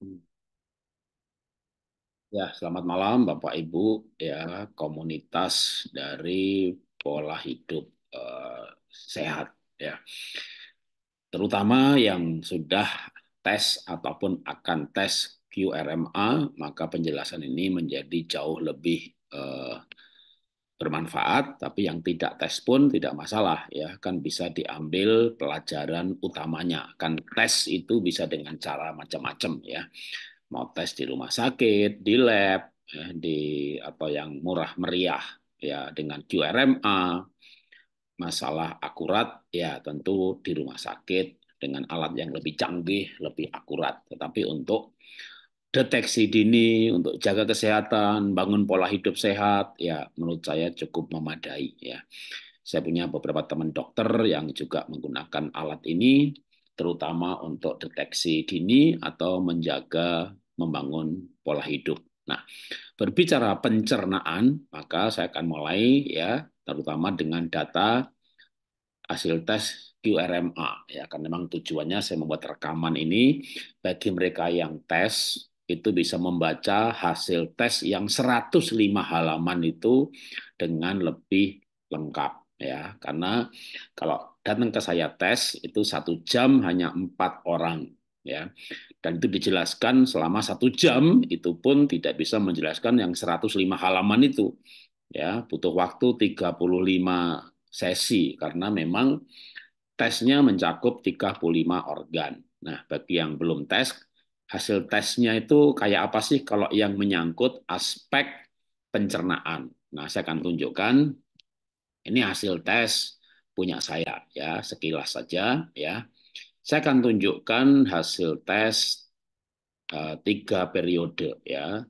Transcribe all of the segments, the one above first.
Hmm. Ya, selamat malam Bapak Ibu, ya komunitas dari pola hidup eh, sehat ya. Terutama yang sudah tes ataupun akan tes QRMA, maka penjelasan ini menjadi jauh lebih eh, bermanfaat, tapi yang tidak tes pun tidak masalah ya, kan bisa diambil pelajaran utamanya. Kan tes itu bisa dengan cara macam-macam ya. Mau tes di rumah sakit, di lab, ya, di atau yang murah meriah ya dengan QRMA. Masalah akurat ya tentu di rumah sakit dengan alat yang lebih canggih, lebih akurat. Tetapi untuk deteksi dini untuk jaga kesehatan, bangun pola hidup sehat, ya menurut saya cukup memadai ya. Saya punya beberapa teman dokter yang juga menggunakan alat ini terutama untuk deteksi dini atau menjaga membangun pola hidup. Nah, berbicara pencernaan, maka saya akan mulai ya terutama dengan data hasil tes QRMA ya karena memang tujuannya saya membuat rekaman ini bagi mereka yang tes itu bisa membaca hasil tes yang 105 halaman itu dengan lebih lengkap ya karena kalau datang ke saya tes itu satu jam hanya empat orang ya dan itu dijelaskan selama satu jam itu pun tidak bisa menjelaskan yang 105 halaman itu ya butuh waktu 35 sesi karena memang tesnya mencakup 35 organ nah bagi yang belum tes hasil tesnya itu kayak apa sih kalau yang menyangkut aspek pencernaan. Nah, saya akan tunjukkan ini hasil tes punya saya ya, sekilas saja ya. Saya akan tunjukkan hasil tes eh, tiga periode ya.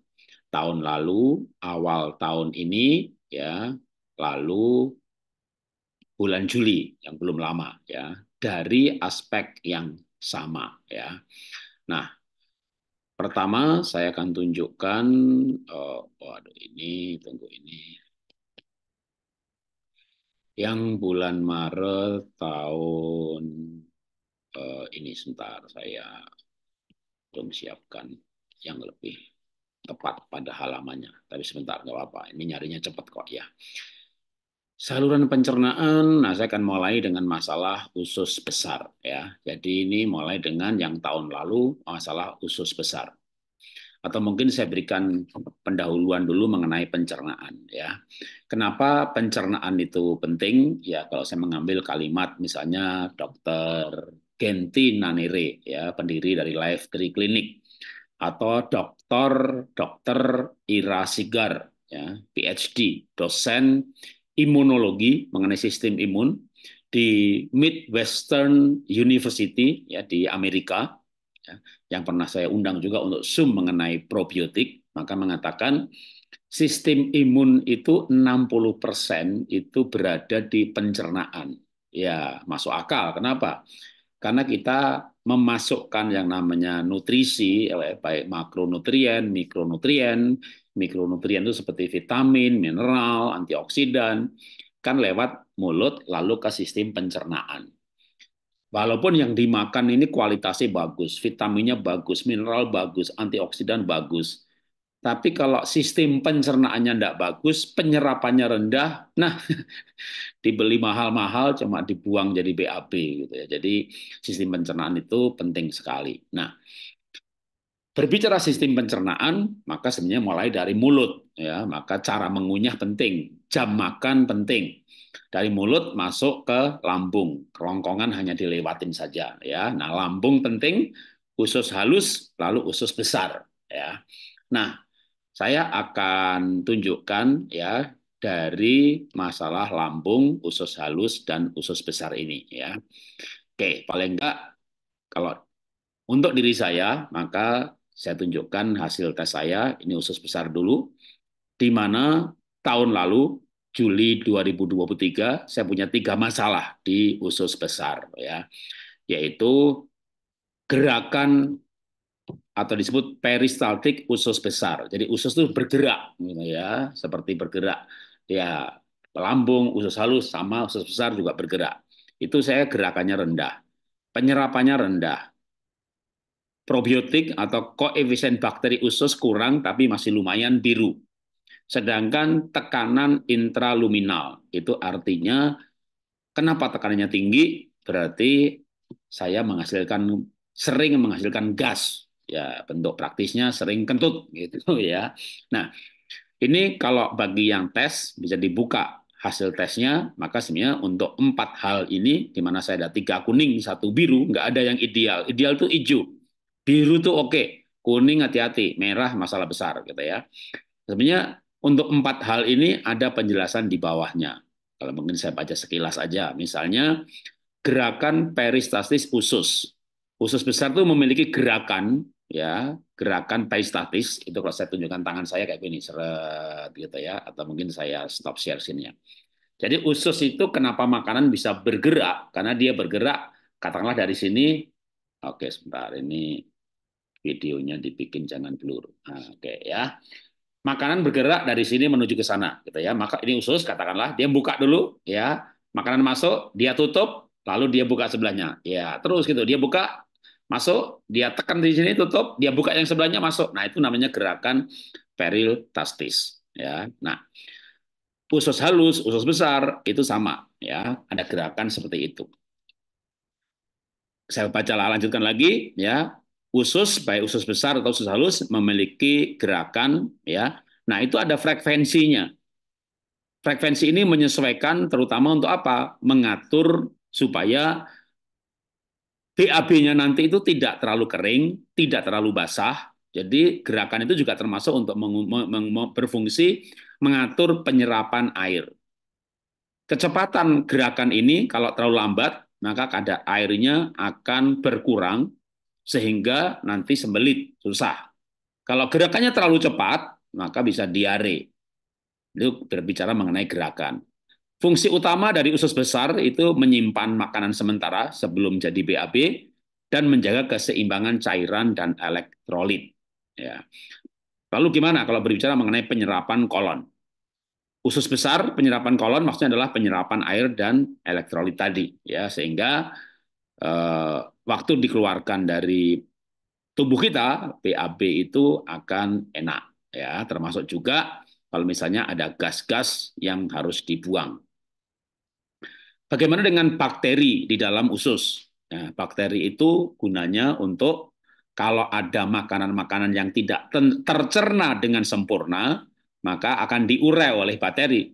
Tahun lalu, awal tahun ini ya, lalu bulan Juli yang belum lama ya, dari aspek yang sama ya. Nah, Pertama, saya akan tunjukkan, oh, waduh ini, tunggu ini. Yang bulan Maret tahun, eh, ini sebentar, saya belum siapkan yang lebih tepat pada halamannya. Tapi sebentar, nggak apa-apa. Ini nyarinya cepat kok ya. Saluran pencernaan, nah saya akan mulai dengan masalah usus besar ya. Jadi ini mulai dengan yang tahun lalu masalah usus besar. Atau mungkin saya berikan pendahuluan dulu mengenai pencernaan ya. Kenapa pencernaan itu penting? Ya kalau saya mengambil kalimat misalnya Dokter Genti Nanire ya, pendiri dari Life Tree Clinic atau Dokter Dokter Ira Sigar ya, PhD, dosen imunologi mengenai sistem imun di Midwestern University ya di Amerika ya, yang pernah saya undang juga untuk Zoom mengenai probiotik maka mengatakan sistem imun itu 60% itu berada di pencernaan. Ya, masuk akal. Kenapa? Karena kita memasukkan yang namanya nutrisi, ya, baik makronutrien, mikronutrien, mikronutrien itu seperti vitamin, mineral, antioksidan, kan lewat mulut lalu ke sistem pencernaan. Walaupun yang dimakan ini kualitasnya bagus, vitaminnya bagus, mineral bagus, antioksidan bagus. Tapi kalau sistem pencernaannya tidak bagus, penyerapannya rendah, nah dibeli mahal-mahal cuma dibuang jadi BAB gitu ya. Jadi sistem pencernaan itu penting sekali. Nah, Berbicara sistem pencernaan, maka sebenarnya mulai dari mulut, ya, maka cara mengunyah penting, jam makan penting. Dari mulut masuk ke lambung, kerongkongan hanya dilewatin saja, ya. Nah, lambung penting, usus halus, lalu usus besar, ya. Nah, saya akan tunjukkan ya dari masalah lambung, usus halus dan usus besar ini, ya. Oke, paling enggak kalau untuk diri saya, maka saya tunjukkan hasil tes saya, ini usus besar dulu, di mana tahun lalu Juli 2023 saya punya tiga masalah di usus besar ya, yaitu gerakan atau disebut peristaltik usus besar. Jadi usus itu bergerak gitu ya, seperti bergerak ya lambung, usus halus sama usus besar juga bergerak. Itu saya gerakannya rendah, penyerapannya rendah, probiotik atau koefisien bakteri usus kurang tapi masih lumayan biru. Sedangkan tekanan intraluminal itu artinya kenapa tekanannya tinggi? Berarti saya menghasilkan sering menghasilkan gas. Ya, bentuk praktisnya sering kentut gitu ya. Nah, ini kalau bagi yang tes bisa dibuka hasil tesnya, maka sebenarnya untuk empat hal ini, di mana saya ada tiga kuning, satu biru, nggak ada yang ideal. Ideal itu hijau, Biru tuh oke, okay. kuning hati-hati, merah masalah besar gitu ya. Sebenarnya untuk empat hal ini ada penjelasan di bawahnya. Kalau mungkin saya baca sekilas aja, misalnya gerakan peristatis usus. Usus besar tuh memiliki gerakan ya, gerakan peristatis itu kalau saya tunjukkan tangan saya kayak gini, seret gitu ya atau mungkin saya stop share sininya Jadi usus itu kenapa makanan bisa bergerak? Karena dia bergerak katakanlah dari sini oke sebentar ini videonya dibikin jangan blur. Nah, oke okay, ya. Makanan bergerak dari sini menuju ke sana gitu ya. Maka ini usus katakanlah dia buka dulu ya. Makanan masuk, dia tutup, lalu dia buka sebelahnya. Ya, terus gitu. Dia buka, masuk, dia tekan di sini tutup, dia buka yang sebelahnya masuk. Nah, itu namanya gerakan peritastis ya. Nah, usus halus, usus besar itu sama ya. Ada gerakan seperti itu saya baca lah, lanjutkan lagi ya usus baik usus besar atau usus halus memiliki gerakan ya. Nah, itu ada frekuensinya. Frekuensi ini menyesuaikan terutama untuk apa? Mengatur supaya bab nya nanti itu tidak terlalu kering, tidak terlalu basah. Jadi gerakan itu juga termasuk untuk berfungsi mengatur penyerapan air. Kecepatan gerakan ini kalau terlalu lambat, maka kadar airnya akan berkurang sehingga nanti sembelit, susah. Kalau gerakannya terlalu cepat, maka bisa diare. Itu berbicara mengenai gerakan. Fungsi utama dari usus besar itu menyimpan makanan sementara sebelum jadi BAB dan menjaga keseimbangan cairan dan elektrolit. Ya. Lalu gimana kalau berbicara mengenai penyerapan kolon? Usus besar penyerapan kolon maksudnya adalah penyerapan air dan elektrolit tadi ya sehingga Eh, waktu dikeluarkan dari tubuh kita, PAB itu akan enak ya, termasuk juga kalau misalnya ada gas-gas yang harus dibuang. Bagaimana dengan bakteri di dalam usus? Nah, bakteri itu gunanya untuk kalau ada makanan-makanan yang tidak tercerna dengan sempurna, maka akan diurai oleh bakteri,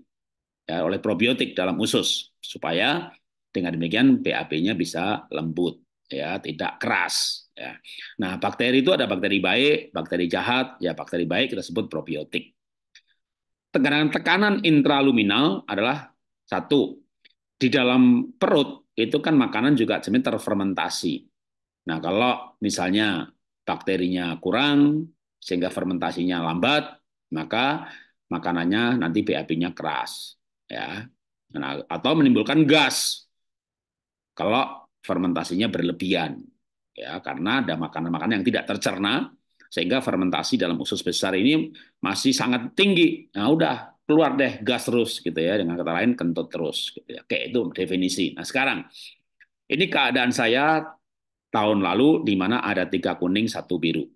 ya, oleh probiotik dalam usus, supaya dengan demikian PAB-nya bisa lembut, ya tidak keras. Ya. Nah, bakteri itu ada bakteri baik, bakteri jahat. Ya, bakteri baik kita sebut probiotik. Tekanan tekanan intraluminal adalah satu di dalam perut itu kan makanan juga sebenarnya terfermentasi. Nah, kalau misalnya bakterinya kurang sehingga fermentasinya lambat, maka makanannya nanti BAB-nya keras, ya. Nah, atau menimbulkan gas kalau fermentasinya berlebihan ya karena ada makanan-makanan yang tidak tercerna sehingga fermentasi dalam usus besar ini masih sangat tinggi. Nah, udah keluar deh gas terus gitu ya dengan kata lain kentut terus gitu ya. Oke, itu definisi. Nah, sekarang ini keadaan saya tahun lalu di mana ada tiga kuning, satu biru.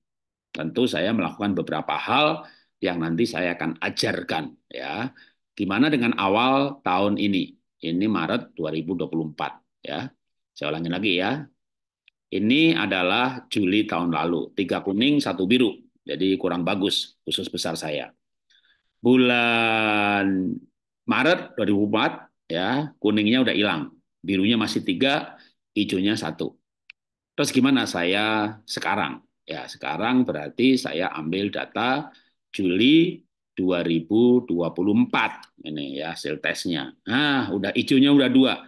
Tentu saya melakukan beberapa hal yang nanti saya akan ajarkan ya. Gimana dengan awal tahun ini? Ini Maret 2024. Ya, saya ulangi lagi ya. Ini adalah Juli tahun lalu, tiga kuning, satu biru. Jadi kurang bagus, khusus besar saya. Bulan Maret 2004, ya kuningnya udah hilang, birunya masih tiga, hijaunya satu. Terus gimana saya sekarang? Ya sekarang berarti saya ambil data Juli 2024 ini ya hasil tesnya. Nah udah hijaunya udah dua,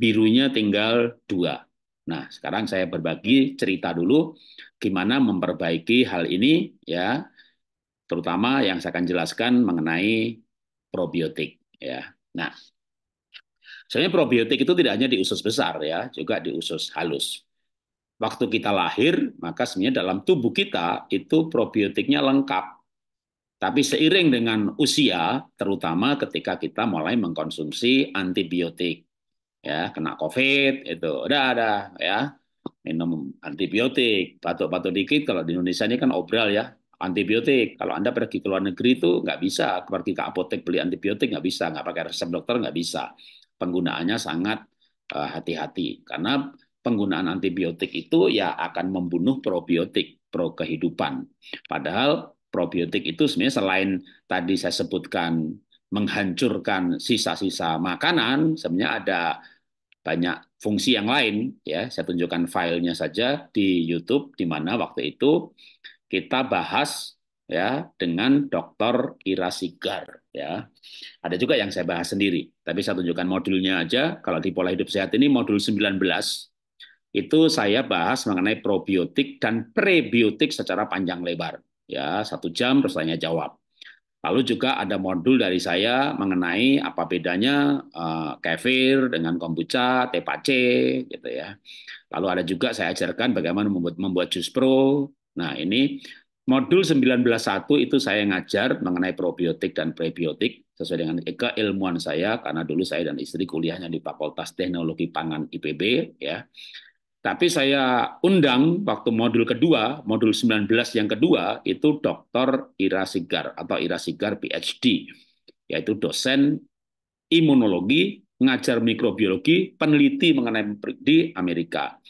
birunya tinggal dua. Nah, sekarang saya berbagi cerita dulu gimana memperbaiki hal ini ya, terutama yang saya akan jelaskan mengenai probiotik ya. Nah, sebenarnya probiotik itu tidak hanya di usus besar ya, juga di usus halus. Waktu kita lahir, maka sebenarnya dalam tubuh kita itu probiotiknya lengkap. Tapi seiring dengan usia, terutama ketika kita mulai mengkonsumsi antibiotik ya kena covid itu udah ada ya minum antibiotik batuk-batuk dikit kalau di Indonesia ini kan obral ya antibiotik kalau anda pergi ke luar negeri itu nggak bisa pergi ke apotek beli antibiotik nggak bisa nggak pakai resep dokter nggak bisa penggunaannya sangat eh, hati-hati uh, karena penggunaan antibiotik itu ya akan membunuh probiotik pro kehidupan padahal probiotik itu sebenarnya selain tadi saya sebutkan menghancurkan sisa-sisa makanan, sebenarnya ada banyak fungsi yang lain ya. Saya tunjukkan filenya saja di YouTube di mana waktu itu kita bahas ya dengan Dr. Ira Sigar ya. Ada juga yang saya bahas sendiri, tapi saya tunjukkan modulnya aja. Kalau di pola hidup sehat ini modul 19 itu saya bahas mengenai probiotik dan prebiotik secara panjang lebar ya, satu jam terus tanya jawab. Lalu juga ada modul dari saya mengenai apa bedanya eh, kefir dengan kombucha, TPC, gitu ya. Lalu ada juga saya ajarkan bagaimana membuat membuat jus pro. Nah, ini modul 191 itu saya ngajar mengenai probiotik dan prebiotik sesuai dengan keilmuan saya karena dulu saya dan istri kuliahnya di Fakultas Teknologi Pangan IPB ya. Tapi saya undang waktu modul kedua, modul 19 yang kedua, itu Dr. Ira Sigar atau Ira Sigar PhD, yaitu dosen imunologi, ngajar mikrobiologi, peneliti mengenai di Amerika.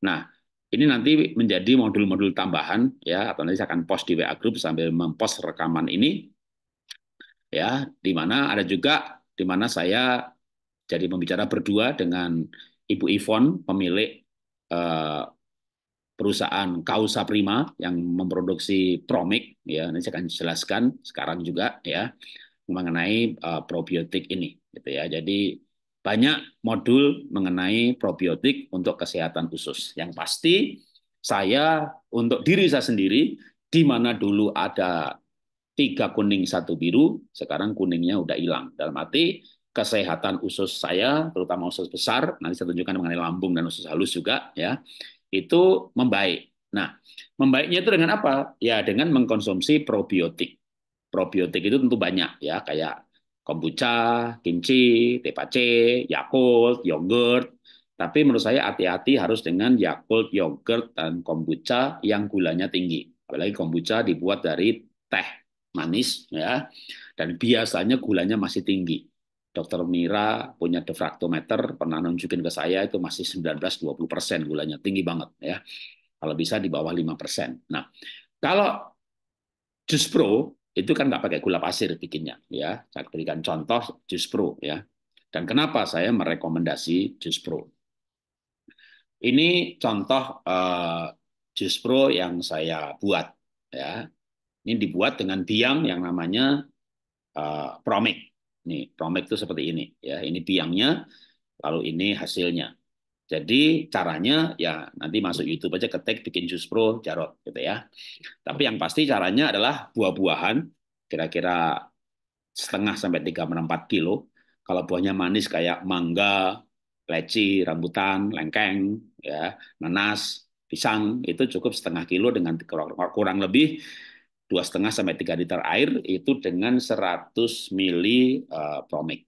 Nah, ini nanti menjadi modul-modul tambahan ya, atau nanti saya akan post di WA Group sambil mempost rekaman ini. Ya, di mana ada juga di mana saya jadi membicara berdua dengan Ibu Ivon, pemilik Eh, perusahaan Kausa Prima yang memproduksi Promic ya nanti akan jelaskan sekarang juga ya mengenai uh, probiotik ini gitu ya. Jadi banyak modul mengenai probiotik untuk kesehatan usus. Yang pasti saya untuk diri saya sendiri di mana dulu ada tiga kuning satu biru, sekarang kuningnya udah hilang. Dalam arti kesehatan usus saya, terutama usus besar, nanti saya tunjukkan mengenai lambung dan usus halus juga, ya, itu membaik. Nah, membaiknya itu dengan apa? Ya, dengan mengkonsumsi probiotik. Probiotik itu tentu banyak, ya, kayak kombucha, kimchi, tepace, yakult, yogurt. Tapi menurut saya hati-hati harus dengan yakult, yogurt, dan kombucha yang gulanya tinggi. Apalagi kombucha dibuat dari teh manis, ya, dan biasanya gulanya masih tinggi dokter Mira punya defraktometer pernah nunjukin ke saya itu masih 19-20 persen gulanya tinggi banget ya kalau bisa di bawah 5 persen. Nah kalau jus pro itu kan nggak pakai gula pasir bikinnya ya saya berikan contoh jus pro ya dan kenapa saya merekomendasi jus pro ini contoh uh, jus pro yang saya buat ya ini dibuat dengan biang yang namanya uh, eh, promik Nih, promek itu seperti ini ya. Ini tiangnya, lalu ini hasilnya. Jadi caranya ya nanti masuk YouTube aja ketik bikin jus pro Jarot gitu ya. Tapi yang pasti caranya adalah buah-buahan kira-kira setengah sampai tiga empat kilo. Kalau buahnya manis kayak mangga, leci, rambutan, lengkeng, ya, nanas, pisang itu cukup setengah kilo dengan kurang lebih dua setengah sampai tiga liter air itu dengan 100 mili uh, eh, promik.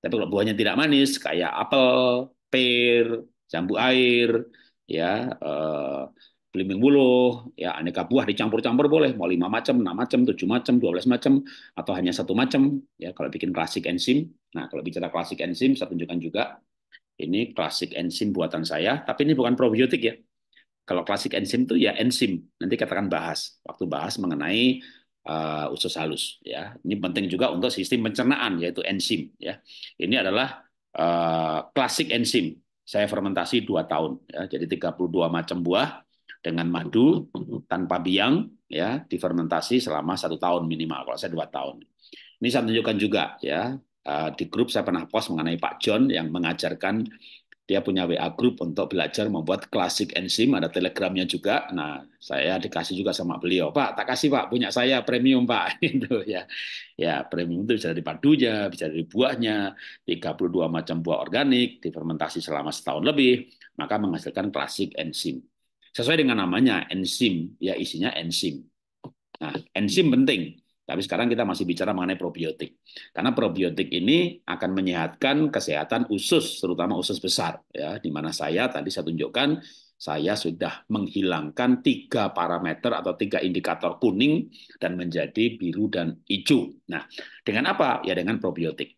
Tapi kalau buahnya tidak manis kayak apel, pir, jambu air, ya uh, belimbing buluh, ya aneka buah dicampur-campur boleh, mau lima macam, enam macam, tujuh macam, dua belas macam, atau hanya satu macam, ya kalau bikin klasik enzim. Nah kalau bicara klasik enzim, saya tunjukkan juga ini klasik enzim buatan saya, tapi ini bukan probiotik ya. Kalau klasik enzim itu ya enzim. Nanti katakan bahas waktu bahas mengenai uh, usus halus ya. Ini penting juga untuk sistem pencernaan yaitu enzim ya. Ini adalah uh, klasik enzim. Saya fermentasi dua tahun ya. Jadi 32 macam buah dengan madu tanpa biang ya difermentasi selama satu tahun minimal kalau saya dua tahun ini saya tunjukkan juga ya eh, di grup saya pernah post mengenai Pak John yang mengajarkan dia punya WA group untuk belajar membuat klasik enzim, ada telegramnya juga. Nah, saya dikasih juga sama beliau, Pak, tak kasih Pak, punya saya premium Pak, itu ya. Ya, premium itu bisa dari padunya, bisa dari buahnya, 32 macam buah organik, difermentasi selama setahun lebih, maka menghasilkan klasik enzim. Sesuai dengan namanya, enzim, ya isinya enzim. Nah, enzim penting. Tapi sekarang kita masih bicara mengenai probiotik. Karena probiotik ini akan menyehatkan kesehatan usus, terutama usus besar. ya Di mana saya tadi saya tunjukkan, saya sudah menghilangkan tiga parameter atau tiga indikator kuning dan menjadi biru dan hijau. Nah, dengan apa? Ya dengan probiotik.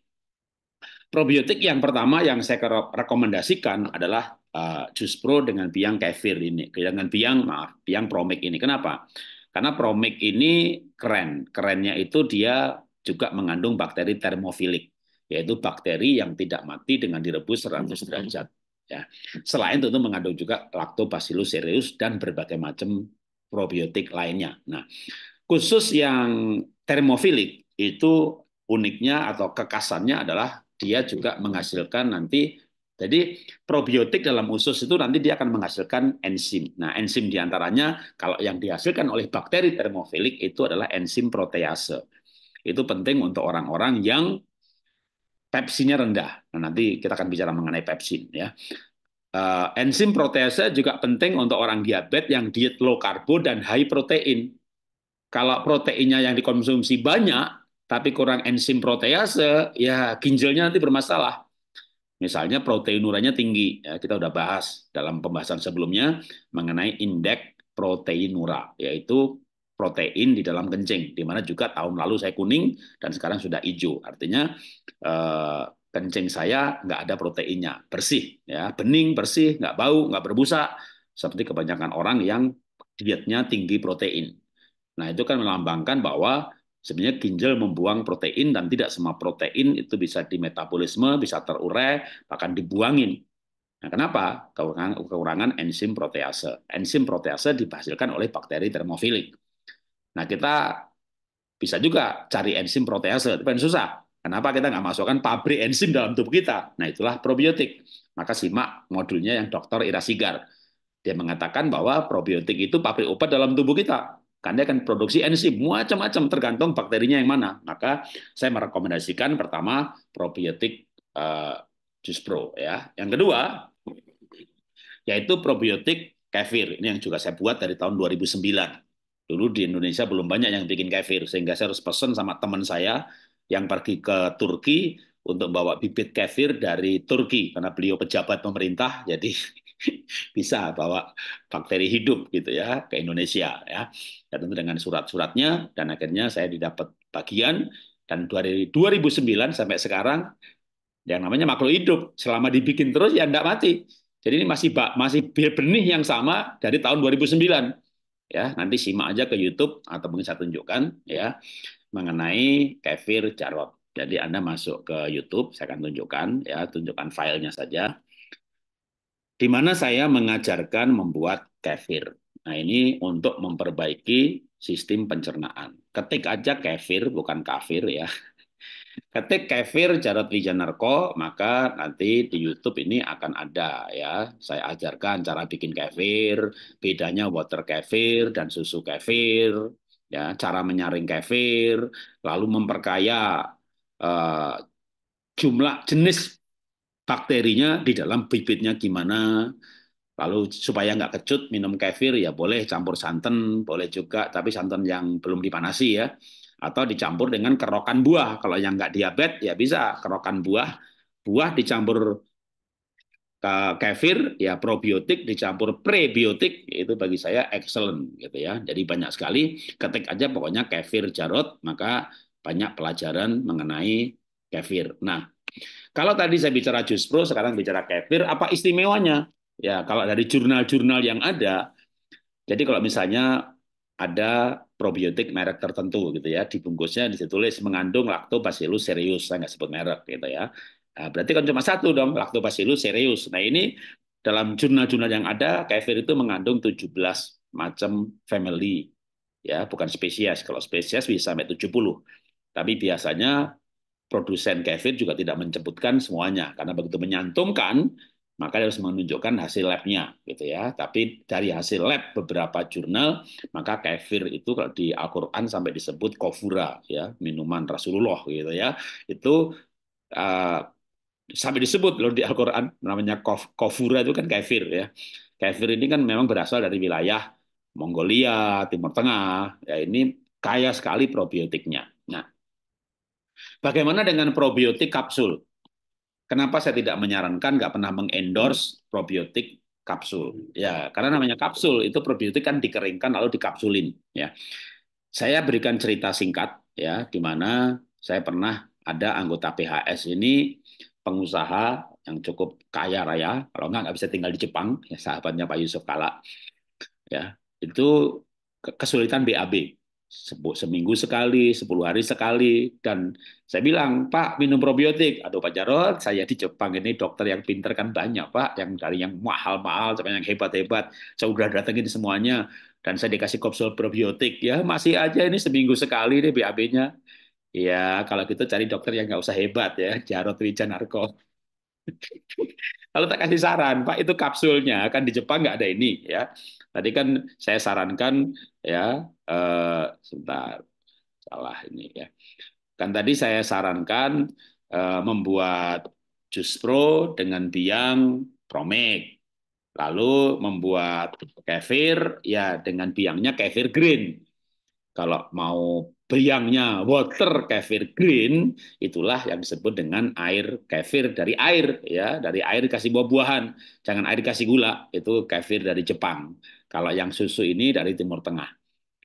Probiotik yang pertama yang saya rekomendasikan adalah uh, jus pro dengan piang kefir ini, dengan piang maaf, piang promik ini. Kenapa? Karena promik ini keren. Kerennya itu dia juga mengandung bakteri termofilik, yaitu bakteri yang tidak mati dengan direbus 100 mm-hmm. derajat. Ya. Selain tentu mengandung juga Lactobacillus cereus dan berbagai macam probiotik lainnya. Nah, khusus yang termofilik itu uniknya atau kekasannya adalah dia juga menghasilkan nanti jadi probiotik dalam usus itu nanti dia akan menghasilkan enzim. Nah, enzim diantaranya kalau yang dihasilkan oleh bakteri termofilik itu adalah enzim protease. Itu penting untuk orang-orang yang pepsinya rendah. Nah, nanti kita akan bicara mengenai pepsin ya. Eh, enzim protease juga penting untuk orang diabetes yang diet low karbo dan high protein. Kalau proteinnya yang dikonsumsi banyak, tapi kurang enzim protease, ya ginjalnya nanti bermasalah. Misalnya proteinuranya tinggi, ya, kita sudah bahas dalam pembahasan sebelumnya mengenai indeks proteinura, yaitu protein di dalam kencing, di mana juga tahun lalu saya kuning dan sekarang sudah hijau. Artinya eh, kencing saya nggak ada proteinnya, bersih, ya bening, bersih, nggak bau, nggak berbusa, seperti kebanyakan orang yang dietnya tinggi protein. Nah itu kan melambangkan bahwa Sebenarnya ginjal membuang protein dan tidak semua protein itu bisa di metabolisme, bisa terurai, bahkan dibuangin. Nah, kenapa? Kekurangan, kekurangan enzim protease. Enzim protease dihasilkan oleh bakteri termofilik. Nah, kita bisa juga cari enzim protease, tapi susah. Kenapa kita nggak masukkan pabrik enzim dalam tubuh kita? Nah, itulah probiotik. Maka simak modulnya yang Dr. Ira Sigar. Dia mengatakan bahwa probiotik itu pabrik obat dalam tubuh kita karena akan produksi enzim macam-macam tergantung bakterinya yang mana. Maka saya merekomendasikan pertama probiotik uh, Jus Pro ya. Yang kedua yaitu probiotik kefir. Ini yang juga saya buat dari tahun 2009. Dulu di Indonesia belum banyak yang bikin kefir sehingga saya harus pesan sama teman saya yang pergi ke Turki untuk bawa bibit kefir dari Turki karena beliau pejabat pemerintah jadi bisa bawa bakteri hidup gitu ya ke Indonesia ya. ya tentu dengan surat-suratnya dan akhirnya saya didapat bagian dan dari 2009 sampai sekarang yang namanya makhluk hidup selama dibikin terus ya tidak mati. Jadi ini masih masih benih yang sama dari tahun 2009. Ya, nanti simak aja ke YouTube atau mungkin saya tunjukkan ya mengenai kefir jarwab. Jadi Anda masuk ke YouTube, saya akan tunjukkan ya, tunjukkan filenya saja di mana saya mengajarkan membuat kefir. Nah, ini untuk memperbaiki sistem pencernaan. Ketik aja kefir, bukan kafir ya. Ketik kefir Jarod Wijanarko, maka nanti di YouTube ini akan ada ya. Saya ajarkan cara bikin kefir, bedanya water kefir dan susu kefir, ya, cara menyaring kefir, lalu memperkaya uh, jumlah jenis bakterinya di dalam bibitnya gimana. Lalu supaya nggak kecut minum kefir ya boleh campur santan, boleh juga tapi santan yang belum dipanasi ya. Atau dicampur dengan kerokan buah. Kalau yang nggak diabetes ya bisa kerokan buah. Buah dicampur ke kefir ya probiotik dicampur prebiotik itu bagi saya excellent gitu ya. Jadi banyak sekali ketik aja pokoknya kefir jarot maka banyak pelajaran mengenai kefir. Nah, kalau tadi saya bicara jus pro, sekarang bicara kefir, apa istimewanya? Ya, kalau dari jurnal-jurnal yang ada, jadi kalau misalnya ada probiotik merek tertentu gitu ya, dibungkusnya ditulis mengandung lactobacillus serius, saya nggak sebut merek gitu ya. Nah, berarti kan cuma satu dong, lactobacillus serius. Nah ini dalam jurnal-jurnal yang ada, kefir itu mengandung 17 macam family ya bukan spesies kalau spesies bisa sampai 70 tapi biasanya produsen kefir juga tidak menyebutkan semuanya karena begitu menyantumkan maka harus menunjukkan hasil labnya gitu ya tapi dari hasil lab beberapa jurnal maka kefir itu kalau di Al-Qur'an sampai disebut kofura ya minuman Rasulullah gitu ya itu uh, sampai disebut loh di Al-Qur'an namanya kof, kofura itu kan kefir ya kefir ini kan memang berasal dari wilayah Mongolia Timur Tengah ya ini kaya sekali probiotiknya nah Bagaimana dengan probiotik kapsul? Kenapa saya tidak menyarankan, nggak pernah mengendorse probiotik kapsul? Ya, karena namanya kapsul itu probiotik kan dikeringkan lalu dikapsulin. Ya, saya berikan cerita singkat ya, di mana saya pernah ada anggota PHS ini pengusaha yang cukup kaya raya, kalau nggak nggak bisa tinggal di Jepang, ya sahabatnya Pak Yusuf Kala, ya itu kesulitan BAB seminggu sekali, sepuluh hari sekali. Dan saya bilang, Pak, minum probiotik. Aduh Pak Jarod, saya di Jepang ini dokter yang pinter kan banyak Pak, yang dari yang mahal-mahal sampai yang hebat-hebat. Saya udah datengin semuanya. Dan saya dikasih kapsul probiotik. Ya masih aja ini seminggu sekali deh BAB-nya. Ya kalau gitu cari dokter yang nggak usah hebat ya, Jarod Wijanarko. Kalau tak kasih saran, Pak itu kapsulnya kan di Jepang nggak ada ini ya. Tadi kan saya sarankan ya eh, sebentar salah ini ya. Kan tadi saya sarankan eh, membuat jus pro dengan biang promek Lalu membuat kefir ya dengan biangnya kefir green. Kalau mau biangnya water kefir green itulah yang disebut dengan air kefir dari air ya dari air dikasih buah-buahan jangan air dikasih gula itu kefir dari Jepang kalau yang susu ini dari Timur Tengah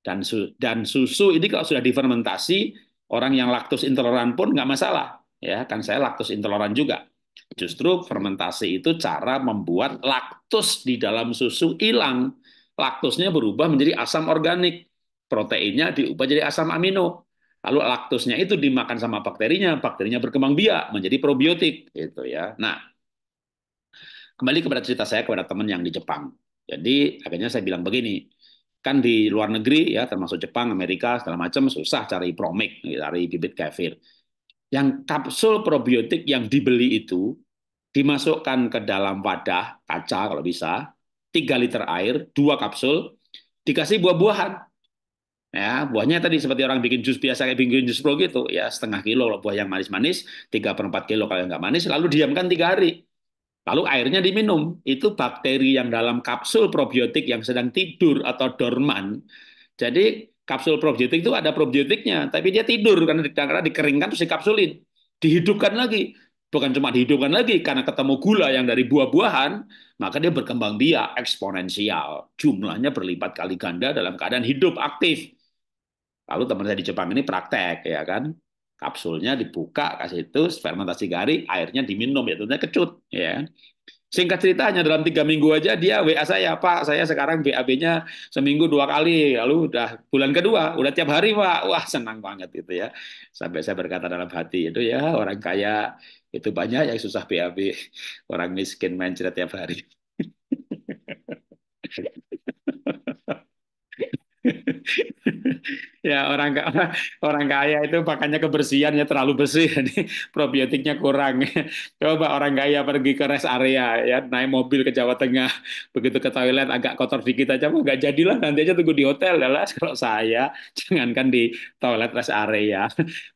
dan su dan susu ini kalau sudah difermentasi orang yang laktos intoleran pun nggak masalah ya kan saya laktos intoleran juga justru fermentasi itu cara membuat laktos di dalam susu hilang laktosnya berubah menjadi asam organik proteinnya diubah jadi asam amino lalu laktosnya itu dimakan sama bakterinya bakterinya berkembang biak menjadi probiotik gitu ya nah kembali kepada cerita saya kepada teman yang di Jepang jadi akhirnya saya bilang begini kan di luar negeri ya termasuk Jepang, Amerika segala macam susah cari promik, cari bibit kefir. Yang kapsul probiotik yang dibeli itu dimasukkan ke dalam wadah kaca kalau bisa, 3 liter air, dua kapsul, dikasih buah-buahan. Ya, buahnya tadi seperti orang bikin jus biasa kayak bikin jus pro gitu, ya setengah kilo buah yang manis-manis, 3 per 4 kilo kalau nggak manis, lalu diamkan tiga hari. Lalu airnya diminum. Itu bakteri yang dalam kapsul probiotik yang sedang tidur atau dorman. Jadi kapsul probiotik itu ada probiotiknya, tapi dia tidur karena, karena dikeringkan terus dikapsulin. Dihidupkan lagi. Bukan cuma dihidupkan lagi, karena ketemu gula yang dari buah-buahan, maka dia berkembang biak eksponensial. Jumlahnya berlipat kali ganda dalam keadaan hidup aktif. Lalu teman saya di Jepang ini praktek, ya kan? kapsulnya dibuka kasih itu fermentasi garing airnya diminum ya tentunya kecut ya Singkat ceritanya dalam tiga minggu aja dia WA saya Pak saya sekarang BAB-nya seminggu dua kali lalu udah bulan kedua udah tiap hari Pak wah senang banget itu ya sampai saya berkata dalam hati itu ya orang kaya itu banyak yang susah BAB orang miskin main cerita tiap hari ya orang orang kaya itu makanya kebersihannya terlalu bersih, jadi probiotiknya kurang. Coba orang kaya pergi ke rest area, ya naik mobil ke Jawa Tengah, begitu ke toilet agak kotor dikit aja, mau nggak jadilah nanti aja tunggu di hotel. Lah kalau saya, jangankan di toilet rest area,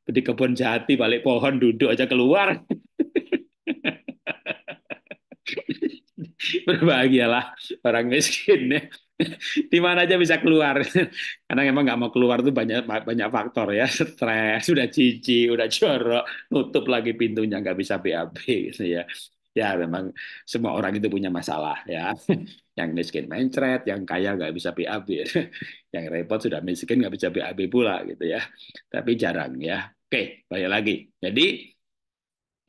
di kebun jati balik pohon duduk aja keluar. Berbahagialah orang miskin ya. di mana aja bisa keluar karena emang nggak mau keluar tuh banyak banyak faktor ya stres sudah cici udah jorok nutup lagi pintunya nggak bisa BAB gitu ya ya memang semua orang itu punya masalah ya yang miskin mencret yang kaya nggak bisa BAB yang repot sudah miskin nggak bisa BAB pula gitu ya tapi jarang ya oke balik lagi jadi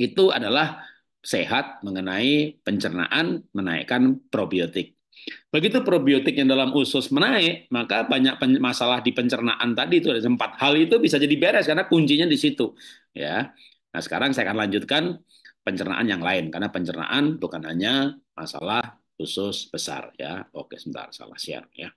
itu adalah sehat mengenai pencernaan menaikkan probiotik Begitu probiotik yang dalam usus menaik, maka banyak masalah di pencernaan tadi itu ada sempat hal itu bisa jadi beres karena kuncinya di situ. Ya. Nah sekarang saya akan lanjutkan pencernaan yang lain karena pencernaan bukan hanya masalah usus besar ya. Oke sebentar salah share ya.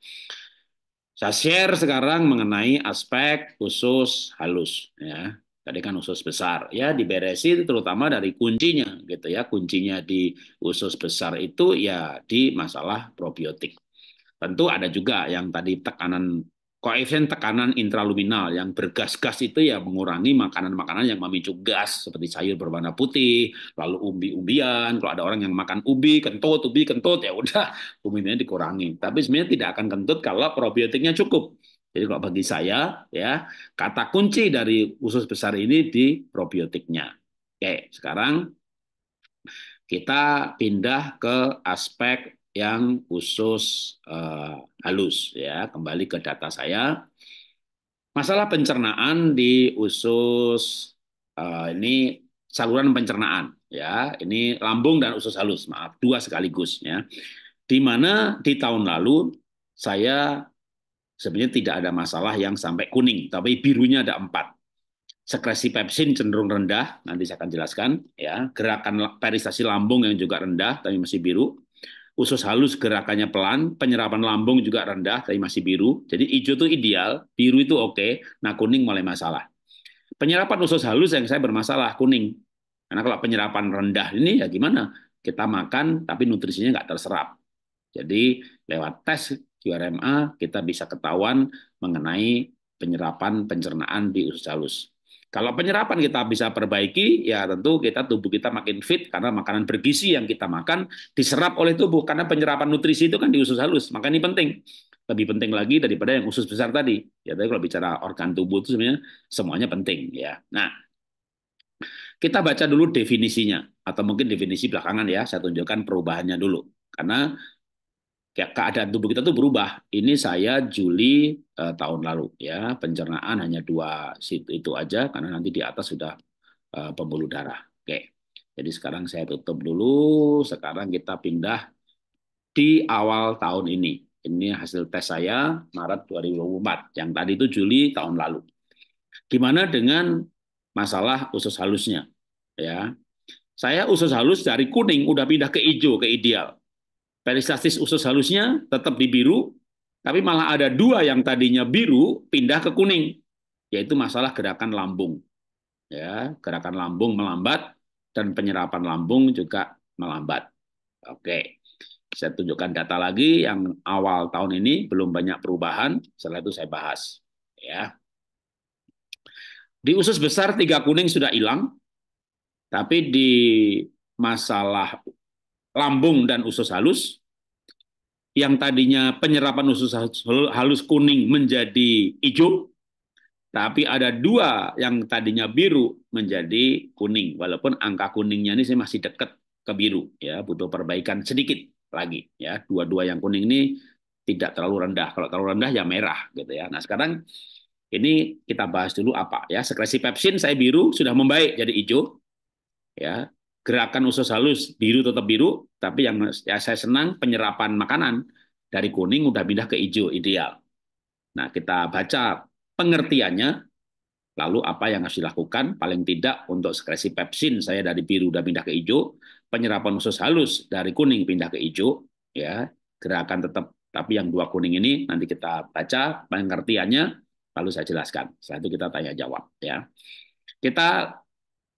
Saya share sekarang mengenai aspek usus halus ya tadi kan usus besar ya diberesin terutama dari kuncinya gitu ya kuncinya di usus besar itu ya di masalah probiotik tentu ada juga yang tadi tekanan koefisien tekanan intraluminal yang bergas-gas itu ya mengurangi makanan-makanan yang memicu gas seperti sayur berwarna putih, lalu umbi-umbian. Kalau ada orang yang makan ubi kentut, ubi kentut ya udah umbinya dikurangi. Tapi sebenarnya tidak akan kentut kalau probiotiknya cukup. Jadi kalau bagi saya ya kata kunci dari usus besar ini di probiotiknya. Oke, sekarang kita pindah ke aspek yang usus uh, halus ya. Kembali ke data saya. Masalah pencernaan di usus uh, ini saluran pencernaan ya. Ini lambung dan usus halus, maaf, dua sekaligus ya. Di mana di tahun lalu saya sebenarnya tidak ada masalah yang sampai kuning, tapi birunya ada empat. Sekresi pepsin cenderung rendah, nanti saya akan jelaskan. ya Gerakan peristasi lambung yang juga rendah, tapi masih biru. Usus halus gerakannya pelan, penyerapan lambung juga rendah, tapi masih biru. Jadi hijau itu ideal, biru itu oke, nah kuning mulai masalah. Penyerapan usus halus yang saya bermasalah, kuning. Karena kalau penyerapan rendah ini ya gimana? Kita makan tapi nutrisinya nggak terserap. Jadi lewat tes QRMA kita bisa ketahuan mengenai penyerapan pencernaan di usus halus. Kalau penyerapan kita bisa perbaiki, ya tentu kita tubuh kita makin fit karena makanan bergizi yang kita makan diserap oleh tubuh karena penyerapan nutrisi itu kan di usus halus. Maka ini penting. Lebih penting lagi daripada yang usus besar tadi. Ya tadi kalau bicara organ tubuh itu sebenarnya semuanya penting ya. Nah, kita baca dulu definisinya atau mungkin definisi belakangan ya, saya tunjukkan perubahannya dulu. Karena ya keadaan tubuh kita tuh berubah. Ini saya Juli eh, tahun lalu ya pencernaan hanya dua itu aja karena nanti di atas sudah eh, pembuluh darah. Oke, jadi sekarang saya tutup dulu. Sekarang kita pindah di awal tahun ini. Ini hasil tes saya Maret 2024. Yang tadi itu Juli tahun lalu. Gimana dengan masalah usus halusnya? Ya, saya usus halus dari kuning udah pindah ke hijau ke ideal Peristaltis usus halusnya tetap di biru, tapi malah ada dua yang tadinya biru pindah ke kuning, yaitu masalah gerakan lambung. Ya, gerakan lambung melambat dan penyerapan lambung juga melambat. Oke. Saya tunjukkan data lagi yang awal tahun ini belum banyak perubahan, setelah itu saya bahas. Ya. Di usus besar tiga kuning sudah hilang, tapi di masalah lambung dan usus halus. Yang tadinya penyerapan usus halus kuning menjadi hijau, tapi ada dua yang tadinya biru menjadi kuning. Walaupun angka kuningnya ini masih dekat ke biru, ya butuh perbaikan sedikit lagi. Ya, dua-dua yang kuning ini tidak terlalu rendah. Kalau terlalu rendah ya merah, gitu ya. Nah sekarang ini kita bahas dulu apa ya. Sekresi pepsin saya biru sudah membaik jadi hijau, ya gerakan usus halus biru tetap biru, tapi yang ya saya senang penyerapan makanan dari kuning udah pindah ke hijau ideal. Nah, kita baca pengertiannya lalu apa yang harus dilakukan paling tidak untuk sekresi pepsin saya dari biru udah pindah ke hijau, penyerapan usus halus dari kuning pindah ke hijau ya. Gerakan tetap tapi yang dua kuning ini nanti kita baca pengertiannya lalu saya jelaskan. Setelah itu kita tanya jawab ya. Kita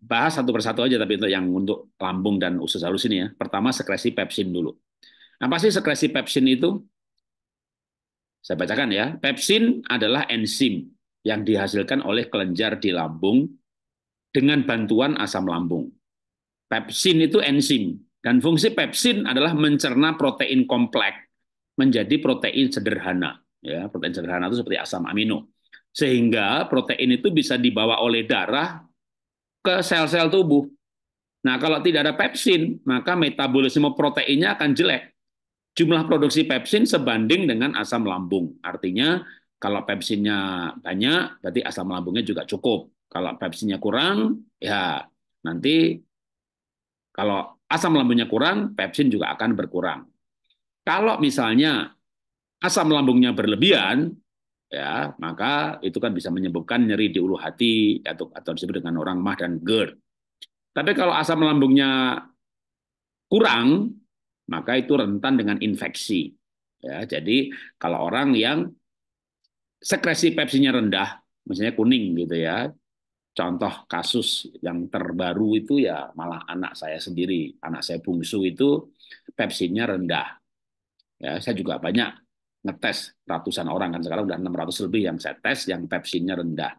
bahas satu persatu aja tapi untuk yang untuk lambung dan usus halus ini ya. Pertama sekresi pepsin dulu. Apa nah, sih sekresi pepsin itu? Saya bacakan ya. Pepsin adalah enzim yang dihasilkan oleh kelenjar di lambung dengan bantuan asam lambung. Pepsin itu enzim dan fungsi pepsin adalah mencerna protein kompleks menjadi protein sederhana. Ya, protein sederhana itu seperti asam amino. Sehingga protein itu bisa dibawa oleh darah ke sel-sel tubuh. Nah, kalau tidak ada pepsin, maka metabolisme proteinnya akan jelek. Jumlah produksi pepsin sebanding dengan asam lambung. Artinya, kalau pepsinnya banyak, berarti asam lambungnya juga cukup. Kalau pepsinnya kurang, ya nanti kalau asam lambungnya kurang, pepsin juga akan berkurang. Kalau misalnya asam lambungnya berlebihan, ya maka itu kan bisa menyebabkan nyeri di ulu hati atau atau disebut dengan orang mah dan GERD. Tapi kalau asam lambungnya kurang, maka itu rentan dengan infeksi. Ya, jadi kalau orang yang sekresi pepsinya rendah, misalnya kuning gitu ya, contoh kasus yang terbaru itu ya malah anak saya sendiri, anak saya bungsu itu pepsinya rendah. Ya, saya juga banyak ngetes ratusan orang kan sekarang udah 600 lebih yang saya tes yang pepsinnya rendah.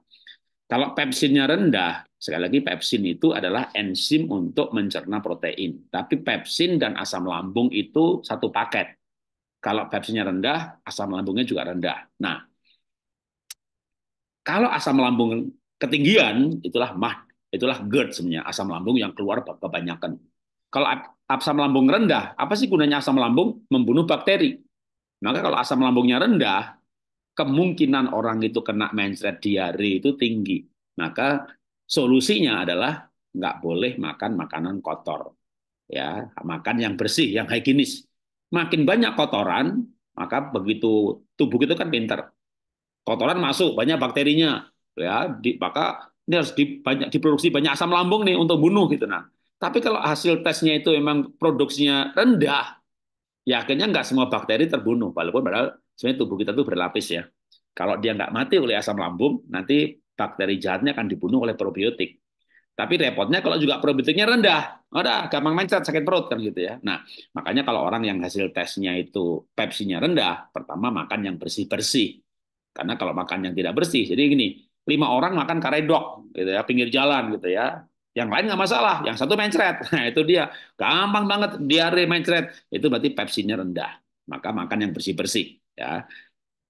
Kalau pepsinnya rendah, sekali lagi pepsin itu adalah enzim untuk mencerna protein. Tapi pepsin dan asam lambung itu satu paket. Kalau pepsinnya rendah, asam lambungnya juga rendah. Nah, kalau asam lambung ketinggian itulah mah itulah GERD sebenarnya asam lambung yang keluar kebanyakan. Kalau asam lambung rendah, apa sih gunanya asam lambung? Membunuh bakteri. Maka kalau asam lambungnya rendah, kemungkinan orang itu kena mencret diare itu tinggi. Maka solusinya adalah nggak boleh makan makanan kotor. Ya, makan yang bersih, yang higienis. Makin banyak kotoran, maka begitu tubuh itu kan pinter. Kotoran masuk, banyak bakterinya. Ya, di, maka ini harus dibanyak, diproduksi banyak asam lambung nih untuk bunuh gitu nah. Tapi kalau hasil tesnya itu memang produksinya rendah, ya akhirnya nggak semua bakteri terbunuh walaupun padahal sebenarnya tubuh kita tuh berlapis ya kalau dia nggak mati oleh asam lambung nanti bakteri jahatnya akan dibunuh oleh probiotik tapi repotnya kalau juga probiotiknya rendah ada gampang mencet sakit perut kan gitu ya nah makanya kalau orang yang hasil tesnya itu pepsinya rendah pertama makan yang bersih bersih karena kalau makan yang tidak bersih jadi gini lima orang makan karedok gitu ya pinggir jalan gitu ya yang lain nggak masalah, yang satu mencret. Nah, itu dia. Gampang banget diare mencret. Itu berarti pepsinnya rendah. Maka makan yang bersih-bersih, ya.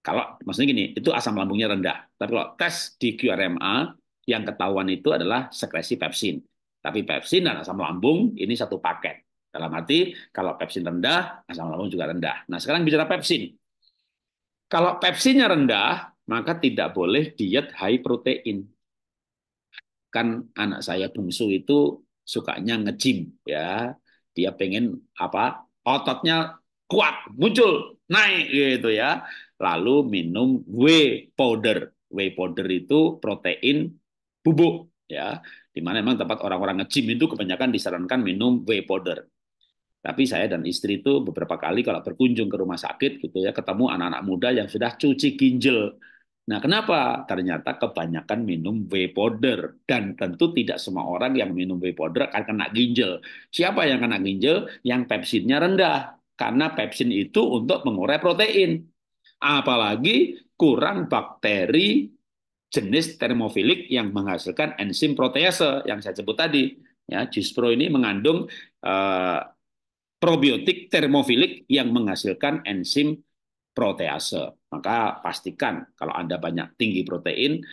Kalau maksudnya gini, itu asam lambungnya rendah. Tapi kalau tes di QRMA yang ketahuan itu adalah sekresi pepsin. Tapi pepsin dan asam lambung ini satu paket. Dalam arti kalau pepsin rendah, asam lambung juga rendah. Nah, sekarang bicara pepsin. Kalau pepsinnya rendah, maka tidak boleh diet high protein kan anak saya bungsu itu sukanya ngejim ya dia pengen apa ototnya kuat muncul naik gitu ya lalu minum whey powder whey powder itu protein bubuk ya dimana memang tempat orang-orang ngejim itu kebanyakan disarankan minum whey powder tapi saya dan istri itu beberapa kali kalau berkunjung ke rumah sakit gitu ya ketemu anak-anak muda yang sudah cuci ginjal Nah, kenapa? Ternyata kebanyakan minum whey powder dan tentu tidak semua orang yang minum whey powder akan kena ginjal. Siapa yang kena ginjal? Yang pepsinnya rendah karena pepsin itu untuk mengurai protein. Apalagi kurang bakteri jenis termofilik yang menghasilkan enzim protease yang saya sebut tadi. Ya, Gispro ini mengandung eh, probiotik termofilik yang menghasilkan enzim protease. Maka pastikan kalau Anda banyak tinggi protein,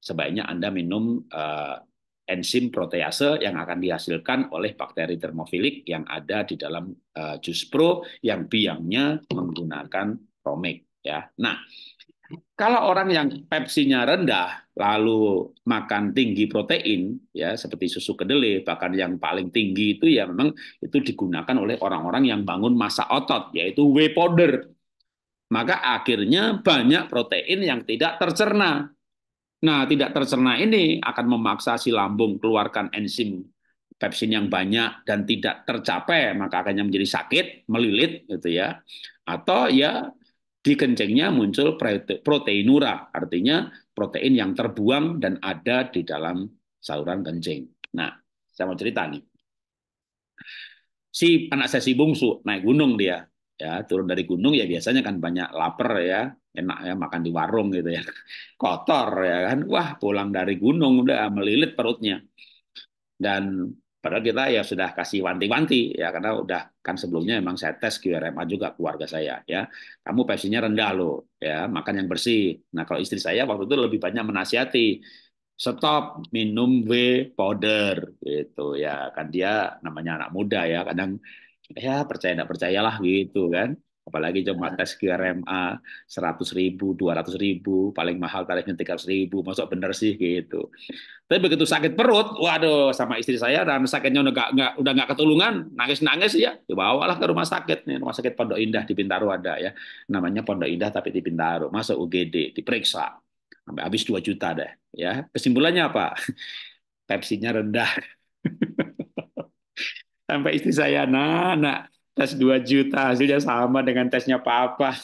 sebaiknya Anda minum uh, enzim protease yang akan dihasilkan oleh bakteri termofilik yang ada di dalam uh, jus pro yang biangnya menggunakan romik ya. Nah, kalau orang yang pepsinya rendah lalu makan tinggi protein ya seperti susu kedelai bahkan yang paling tinggi itu ya memang itu digunakan oleh orang-orang yang bangun massa otot yaitu whey powder maka akhirnya banyak protein yang tidak tercerna. Nah, tidak tercerna ini akan memaksa si lambung keluarkan enzim pepsin yang banyak dan tidak tercapai, maka akhirnya menjadi sakit, melilit gitu ya. Atau ya di kencingnya muncul proteinura, artinya protein yang terbuang dan ada di dalam saluran kencing. Nah, saya mau cerita nih. Si anak sesi bungsu naik gunung dia, ya turun dari gunung ya biasanya kan banyak lapar ya enak ya makan di warung gitu ya kotor ya kan wah pulang dari gunung udah melilit perutnya dan padahal kita ya sudah kasih wanti-wanti ya karena udah kan sebelumnya emang saya tes QRMA juga keluarga saya ya kamu presinya rendah loh ya makan yang bersih nah kalau istri saya waktu itu lebih banyak menasihati stop minum whey powder gitu ya kan dia namanya anak muda ya kadang ya percaya tidak percayalah gitu kan apalagi cuma nah. tes QRMA seratus ribu, dua ratus ribu, paling mahal tarifnya tiga ratus ribu, masuk bener sih gitu. Tapi begitu sakit perut, waduh sama istri saya dan sakitnya udah gak, gak, udah nggak ketulungan, nangis-nangis ya, dibawalah ke rumah sakit nih, rumah sakit Pondok Indah di Bintaro ada ya, namanya Pondok Indah tapi di Bintaro, masuk UGD, diperiksa, sampai habis dua juta deh, ya. Kesimpulannya apa? Pepsinya rendah. sampai istri saya nah, nah tes 2 juta hasilnya sama dengan tesnya papa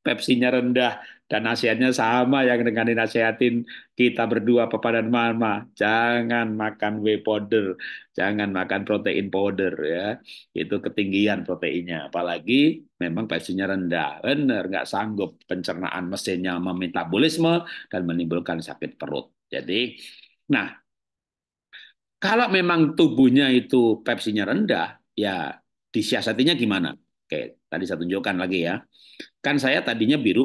Pepsinya rendah dan nasihatnya sama yang dengan dinasehatin kita berdua papa dan mama jangan makan whey powder jangan makan protein powder ya itu ketinggian proteinnya apalagi memang Pepsinya rendah bener nggak sanggup pencernaan mesinnya memetabolisme dan menimbulkan sakit perut jadi nah kalau memang tubuhnya itu pepsinya rendah, ya disiasatinya gimana? Oke, tadi saya tunjukkan lagi ya. Kan saya tadinya biru.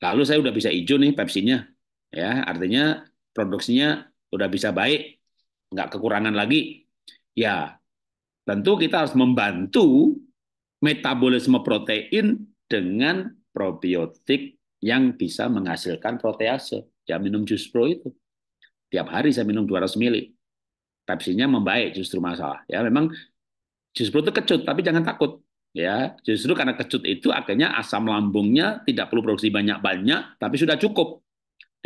Lalu saya udah bisa hijau nih pepsinya. Ya, artinya produksinya udah bisa baik, nggak kekurangan lagi. Ya, tentu kita harus membantu metabolisme protein dengan probiotik yang bisa menghasilkan protease. Ya minum jus pro itu. Tiap hari saya minum 200 mili. Pepsinya membaik justru masalah. Ya memang justru itu kecut, tapi jangan takut. Ya, justru karena kecut itu akhirnya asam lambungnya tidak perlu produksi banyak-banyak, tapi sudah cukup.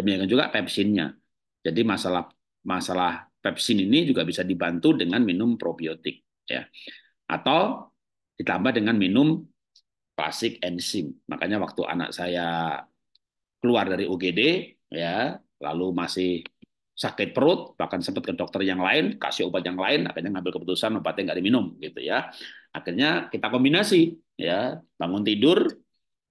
Demikian juga pepsinnya. Jadi masalah masalah pepsin ini juga bisa dibantu dengan minum probiotik ya. Atau ditambah dengan minum klasik enzim. Makanya waktu anak saya keluar dari UGD ya, lalu masih sakit perut, bahkan sempat ke dokter yang lain, kasih obat yang lain, akhirnya ngambil keputusan obatnya nggak diminum gitu ya. Akhirnya kita kombinasi ya, bangun tidur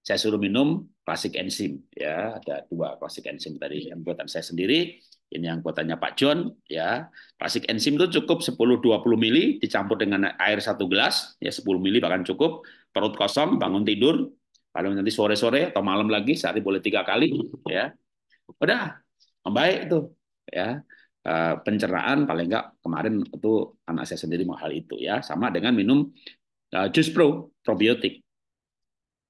saya suruh minum klasik enzim ya, ada dua klasik enzim tadi yang buatan saya sendiri, ini yang buatannya Pak John ya. Klasik enzim itu cukup 10 20 mili dicampur dengan air satu gelas ya 10 mili bahkan cukup, perut kosong, bangun tidur, kalau nanti sore-sore atau malam lagi sehari boleh tiga kali ya. Udah, membaik tuh ya eh, pencernaan paling enggak kemarin itu anak saya sendiri mau hal itu ya sama dengan minum uh, jus pro probiotik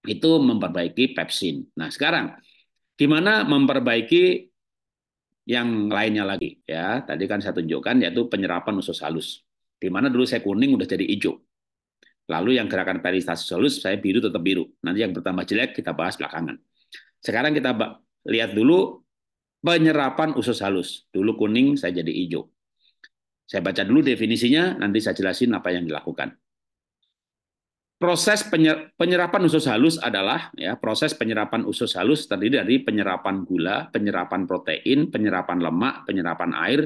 itu memperbaiki pepsin. Nah sekarang gimana memperbaiki yang lainnya lagi ya tadi kan saya tunjukkan yaitu penyerapan usus halus di dulu saya kuning udah jadi hijau lalu yang gerakan peristalsis halus saya biru tetap biru nanti yang bertambah jelek kita bahas belakangan sekarang kita lihat dulu penyerapan usus halus. Dulu kuning, saya jadi hijau. Saya baca dulu definisinya, nanti saya jelasin apa yang dilakukan. Proses penyerapan usus halus adalah ya proses penyerapan usus halus terdiri dari penyerapan gula, penyerapan protein, penyerapan lemak, penyerapan air.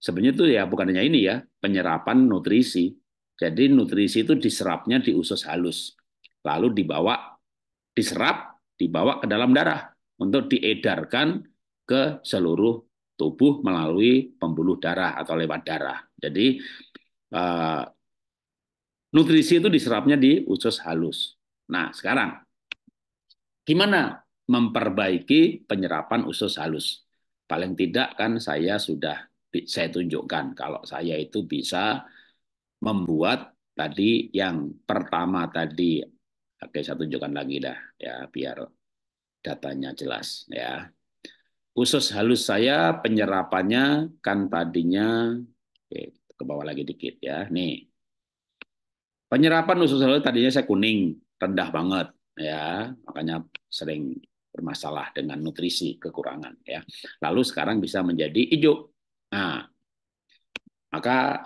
Sebenarnya itu ya bukan hanya ini ya, penyerapan nutrisi. Jadi nutrisi itu diserapnya di usus halus. Lalu dibawa diserap, dibawa ke dalam darah untuk diedarkan ke seluruh tubuh melalui pembuluh darah atau lewat darah. Jadi eh, nutrisi itu diserapnya di usus halus. Nah, sekarang gimana memperbaiki penyerapan usus halus? Paling tidak kan saya sudah saya tunjukkan kalau saya itu bisa membuat tadi yang pertama tadi oke saya tunjukkan lagi dah ya biar datanya jelas ya usus halus saya penyerapannya kan tadinya oke, ke bawah lagi dikit ya. Nih. Penyerapan usus halus tadinya saya kuning, rendah banget ya. Makanya sering bermasalah dengan nutrisi kekurangan ya. Lalu sekarang bisa menjadi hijau. Nah, maka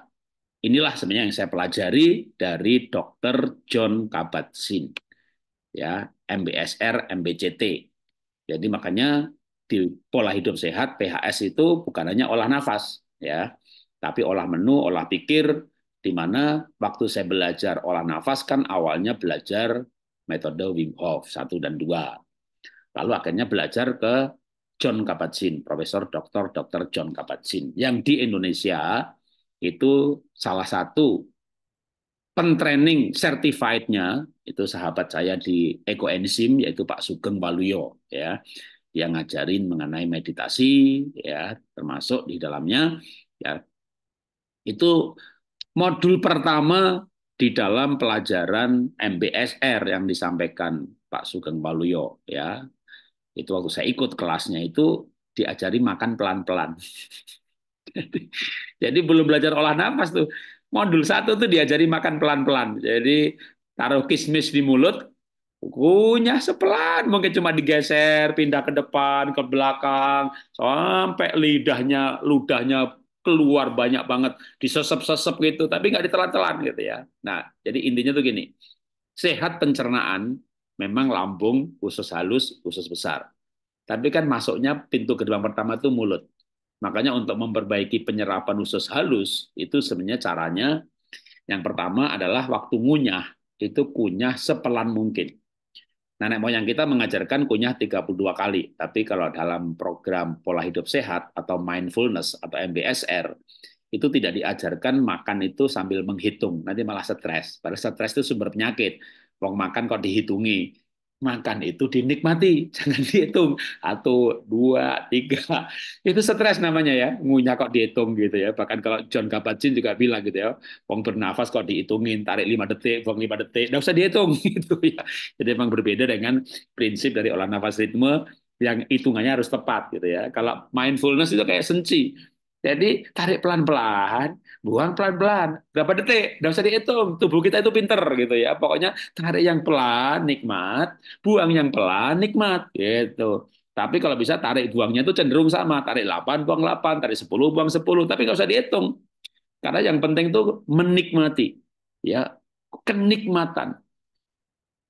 inilah sebenarnya yang saya pelajari dari Dr. John Kabat-Zinn ya, MBSR, MBCT. Jadi makanya di pola hidup sehat PHS itu bukan hanya olah nafas ya, tapi olah menu, olah pikir di mana waktu saya belajar olah nafas kan awalnya belajar metode Wim Hof 1 dan dua, Lalu akhirnya belajar ke John Kabat-Zinn, Profesor Dr. Dr. John Kabat-Zinn yang di Indonesia itu salah satu pentraining certified-nya itu sahabat saya di Eco Ekoenzim yaitu Pak Sugeng Waluyo ya dia ngajarin mengenai meditasi ya termasuk di dalamnya ya itu modul pertama di dalam pelajaran MBSR yang disampaikan Pak Sugeng Paluyo ya itu waktu saya ikut kelasnya itu diajari makan pelan-pelan jadi, belum belajar olah nafas tuh modul satu tuh diajari makan pelan-pelan jadi taruh kismis di mulut Kunyah sepelan mungkin cuma digeser, pindah ke depan, ke belakang, sampai lidahnya, ludahnya keluar banyak banget, disesep-sesep gitu, tapi nggak ditelan-telan gitu ya. Nah, jadi intinya tuh gini, sehat pencernaan memang lambung, usus halus, usus besar. Tapi kan masuknya pintu gerbang pertama itu mulut. Makanya untuk memperbaiki penyerapan usus halus, itu sebenarnya caranya yang pertama adalah waktu ngunyah, itu kunyah sepelan mungkin. Nenek moyang kita mengajarkan kunyah 32 kali, tapi kalau dalam program pola hidup sehat atau mindfulness atau MBSR, itu tidak diajarkan makan itu sambil menghitung, nanti malah stres. Padahal stres itu sumber penyakit. Wong makan kok dihitungi makan itu dinikmati, jangan dihitung atau dua, tiga. Itu stres namanya ya, ngunyah kok dihitung gitu ya. Bahkan kalau John Kabat-Zinn juga bilang gitu ya, wong bernafas kok dihitungin, tarik lima detik, wong lima detik, nggak usah dihitung gitu ya. Jadi memang berbeda dengan prinsip dari olah nafas ritme yang hitungannya harus tepat gitu ya. Kalau mindfulness itu kayak senci, jadi tarik pelan-pelan, buang pelan-pelan. Berapa detik? Tidak usah dihitung. Tubuh kita itu pinter gitu ya. Pokoknya tarik yang pelan, nikmat. Buang yang pelan, nikmat. Gitu. Tapi kalau bisa tarik buangnya itu cenderung sama. Tarik 8, buang 8. Tarik 10, buang 10. Tapi nggak usah dihitung. Karena yang penting itu menikmati. ya Kenikmatan.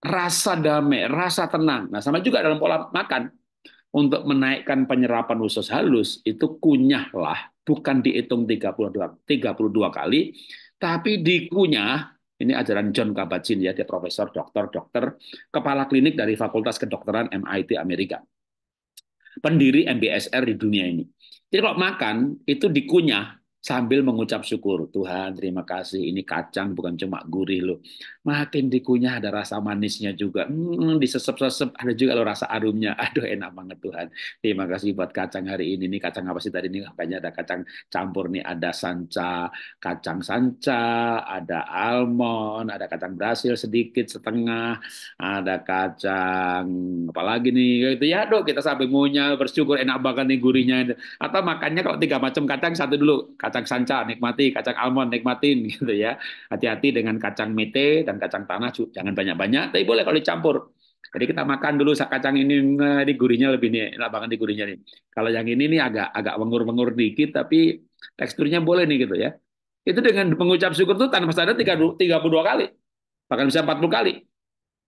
Rasa damai, rasa tenang. Nah sama juga dalam pola makan. Untuk menaikkan penyerapan usus halus, itu kunyahlah bukan dihitung 32, 32 kali, tapi dikunyah, ini ajaran John kabat ya, dia profesor, dokter, dokter, kepala klinik dari Fakultas Kedokteran MIT Amerika. Pendiri MBSR di dunia ini. Jadi kalau makan itu dikunyah sambil mengucap syukur Tuhan terima kasih ini kacang bukan cuma gurih loh makin dikunyah ada rasa manisnya juga hmm, disesep-sesep ada juga loh rasa arumnya aduh enak banget Tuhan terima kasih buat kacang hari ini nih kacang apa sih tadi ini banyak ada kacang campur nih ada sanca kacang sanca ada almond ada kacang Brasil sedikit setengah ada kacang apalagi nih gitu ya aduh kita sambil ngunyah bersyukur enak banget nih gurihnya atau makannya kalau tiga macam kacang satu dulu kacang sanca nikmati, kacang almond nikmatin gitu ya. Hati-hati dengan kacang mete dan kacang tanah jangan banyak-banyak, tapi boleh kalau dicampur. Jadi kita makan dulu kacang ini eh, di gurinya lebih nih, lapangan di gurinya nih. Kalau yang ini nih agak agak mengur-mengur dikit tapi teksturnya boleh nih gitu ya. Itu dengan mengucap syukur tuh tanpa sadar tiga puluh dua kali. Bahkan bisa empat puluh kali.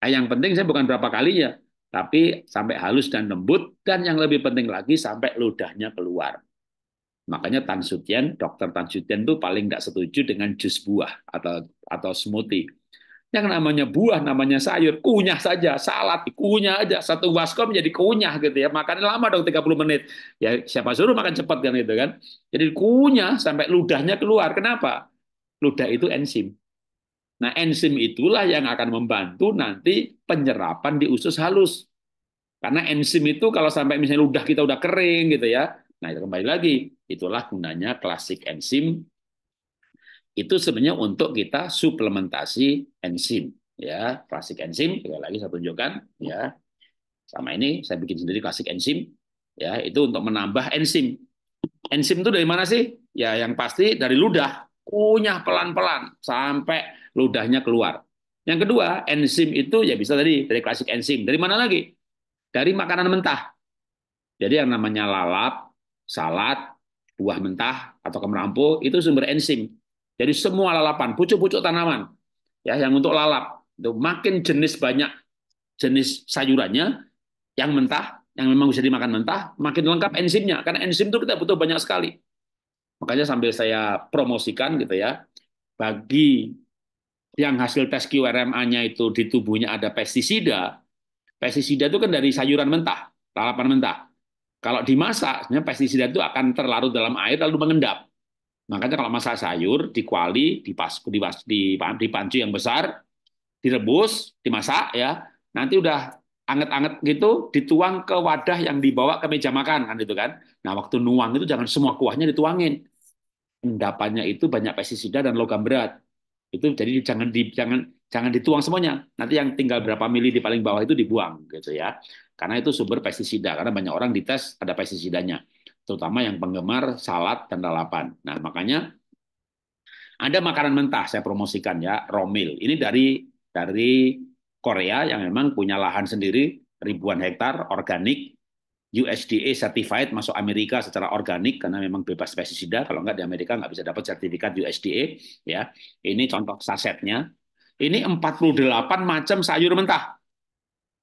Nah, yang penting saya bukan berapa kalinya, tapi sampai halus dan lembut dan yang lebih penting lagi sampai ludahnya keluar. Makanya Tan Sutian, dokter Tan Sutian itu paling nggak setuju dengan jus buah atau atau smoothie. Yang namanya buah, namanya sayur, kunyah saja, salad, kunyah aja. Satu waskom jadi kunyah gitu ya. Makan lama dong 30 menit. Ya siapa suruh makan cepat kan gitu kan. Jadi kunyah sampai ludahnya keluar. Kenapa? Ludah itu enzim. Nah enzim itulah yang akan membantu nanti penyerapan di usus halus. Karena enzim itu kalau sampai misalnya ludah kita udah kering gitu ya, Nah, itu kembali lagi, itulah gunanya klasik enzim. Itu sebenarnya untuk kita suplementasi enzim, ya. Klasik enzim, sekali lagi saya tunjukkan, ya. Sama ini saya bikin sendiri klasik enzim, ya. Itu untuk menambah enzim. Enzim itu dari mana sih? Ya, yang pasti dari ludah. Kunyah pelan-pelan sampai ludahnya keluar. Yang kedua, enzim itu ya bisa tadi dari klasik enzim. Dari mana lagi? Dari makanan mentah. Jadi yang namanya lalap, salad, buah mentah atau kemerampu itu sumber enzim. Jadi semua lalapan, pucuk-pucuk tanaman ya yang untuk lalap itu makin jenis banyak jenis sayurannya yang mentah yang memang bisa dimakan mentah makin lengkap enzimnya karena enzim itu kita butuh banyak sekali. Makanya sambil saya promosikan gitu ya bagi yang hasil tes QRMA-nya itu di tubuhnya ada pestisida. Pestisida itu kan dari sayuran mentah, lalapan mentah. Kalau dimasak, sebenarnya pestisida itu akan terlarut dalam air lalu mengendap. Makanya kalau masak sayur, dikuali, dipas, dipas, dipan, di yang besar, direbus, dimasak ya. Nanti udah anget-anget gitu dituang ke wadah yang dibawa ke meja makan kan gitu kan. Nah, waktu nuang itu jangan semua kuahnya dituangin. Endapannya itu banyak pestisida dan logam berat. Itu jadi jangan di, jangan jangan dituang semuanya. Nanti yang tinggal berapa mili di paling bawah itu dibuang gitu ya. Karena itu sumber pestisida, karena banyak orang dites ada pestisidanya, terutama yang penggemar salad dan lalapan. Nah, makanya ada makanan mentah saya promosikan ya, romil. Ini dari dari Korea yang memang punya lahan sendiri ribuan hektar organik USDA certified masuk Amerika secara organik karena memang bebas pestisida. Kalau nggak di Amerika nggak bisa dapat sertifikat USDA. Ya, ini contoh sasetnya. Ini 48 macam sayur mentah.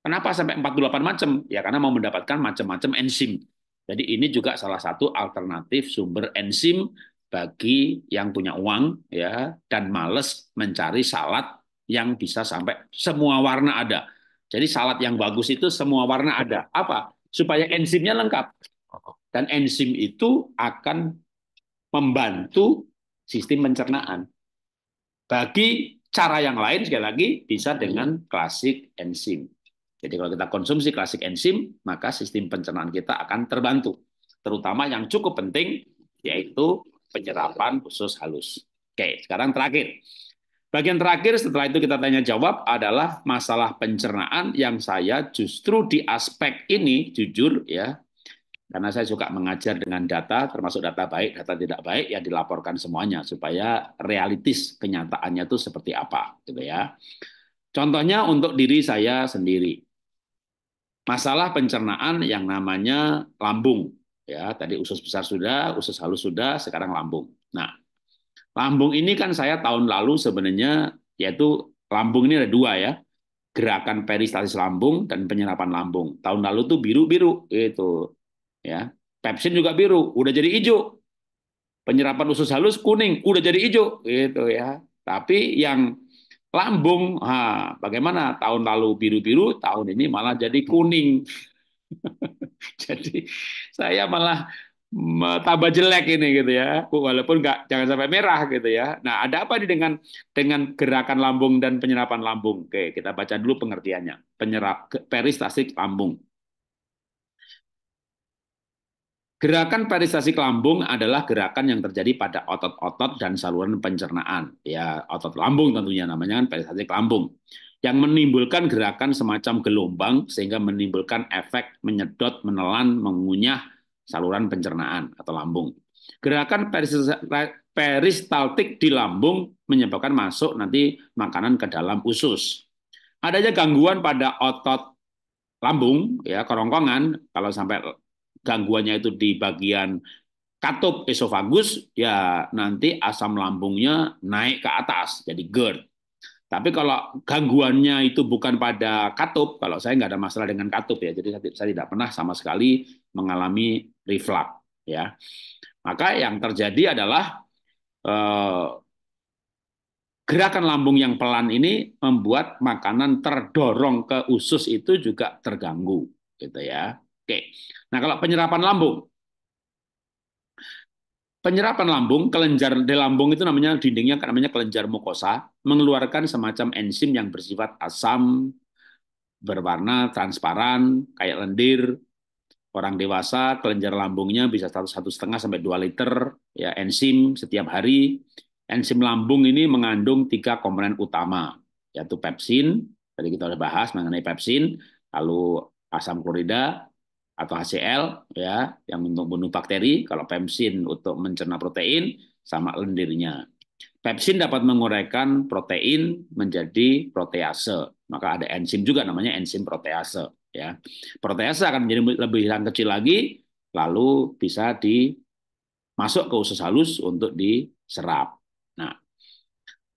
Kenapa sampai 48 macam? Ya karena mau mendapatkan macam-macam enzim. Jadi ini juga salah satu alternatif sumber enzim bagi yang punya uang ya dan males mencari salad yang bisa sampai semua warna ada. Jadi salad yang bagus itu semua warna ada. Apa? Supaya enzimnya lengkap. Dan enzim itu akan membantu sistem pencernaan. Bagi cara yang lain sekali lagi bisa dengan klasik enzim. Jadi kalau kita konsumsi klasik enzim, maka sistem pencernaan kita akan terbantu. Terutama yang cukup penting, yaitu penyerapan khusus halus. Oke, sekarang terakhir. Bagian terakhir setelah itu kita tanya jawab adalah masalah pencernaan yang saya justru di aspek ini jujur ya karena saya suka mengajar dengan data termasuk data baik data tidak baik ya dilaporkan semuanya supaya realitis kenyataannya itu seperti apa gitu ya. Contohnya untuk diri saya sendiri masalah pencernaan yang namanya lambung. Ya, tadi usus besar sudah, usus halus sudah, sekarang lambung. Nah, lambung ini kan saya tahun lalu sebenarnya yaitu lambung ini ada dua ya, gerakan peristalsis lambung dan penyerapan lambung. Tahun lalu tuh biru-biru gitu. Ya. Pepsin juga biru, udah jadi hijau. Penyerapan usus halus kuning, udah jadi hijau gitu ya. Tapi yang lambung. Ha, bagaimana tahun lalu biru-biru, tahun ini malah jadi kuning. jadi saya malah tambah jelek ini gitu ya walaupun nggak jangan sampai merah gitu ya nah ada apa nih dengan dengan gerakan lambung dan penyerapan lambung oke kita baca dulu pengertiannya penyerap peristasik lambung Gerakan peristasi lambung adalah gerakan yang terjadi pada otot-otot dan saluran pencernaan. Ya, otot lambung tentunya namanya kan peristasi lambung yang menimbulkan gerakan semacam gelombang sehingga menimbulkan efek menyedot, menelan, mengunyah saluran pencernaan atau lambung. Gerakan peristaltik di lambung menyebabkan masuk nanti makanan ke dalam usus. Adanya gangguan pada otot lambung ya kerongkongan kalau sampai gangguannya itu di bagian katup esofagus, ya nanti asam lambungnya naik ke atas, jadi GERD. Tapi kalau gangguannya itu bukan pada katup, kalau saya nggak ada masalah dengan katup ya, jadi saya, tidak pernah sama sekali mengalami reflux ya. Maka yang terjadi adalah eh, gerakan lambung yang pelan ini membuat makanan terdorong ke usus itu juga terganggu, gitu ya. Oke. Nah, kalau penyerapan lambung. Penyerapan lambung, kelenjar di lambung itu namanya dindingnya namanya kelenjar mukosa, mengeluarkan semacam enzim yang bersifat asam, berwarna transparan, kayak lendir. Orang dewasa kelenjar lambungnya bisa satu setengah sampai 2 liter ya enzim setiap hari. Enzim lambung ini mengandung tiga komponen utama, yaitu pepsin, tadi kita sudah bahas mengenai pepsin, lalu asam klorida, atau HCl ya yang untuk bunuh bakteri, kalau pepsin untuk mencerna protein sama lendirnya. Pepsin dapat menguraikan protein menjadi protease. Maka ada enzim juga namanya enzim protease ya. Protease akan menjadi lebih hilang kecil lagi lalu bisa dimasuk ke usus halus untuk diserap. Nah,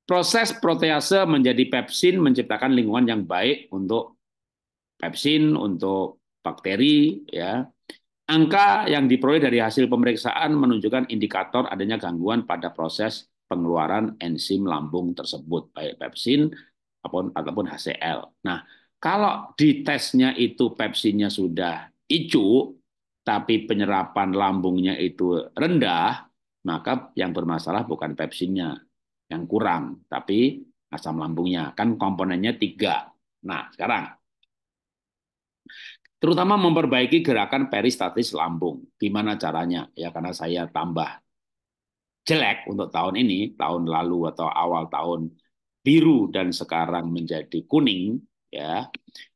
proses protease menjadi pepsin menciptakan lingkungan yang baik untuk pepsin untuk bakteri ya. Angka yang diperoleh dari hasil pemeriksaan menunjukkan indikator adanya gangguan pada proses pengeluaran enzim lambung tersebut baik pepsin ataupun ataupun HCl. Nah, kalau di tesnya itu pepsinnya sudah icu tapi penyerapan lambungnya itu rendah, maka yang bermasalah bukan pepsinnya yang kurang, tapi asam lambungnya. Kan komponennya tiga. Nah, sekarang terutama memperbaiki gerakan peristatis lambung. Gimana caranya? Ya karena saya tambah jelek untuk tahun ini, tahun lalu atau awal tahun biru dan sekarang menjadi kuning, ya.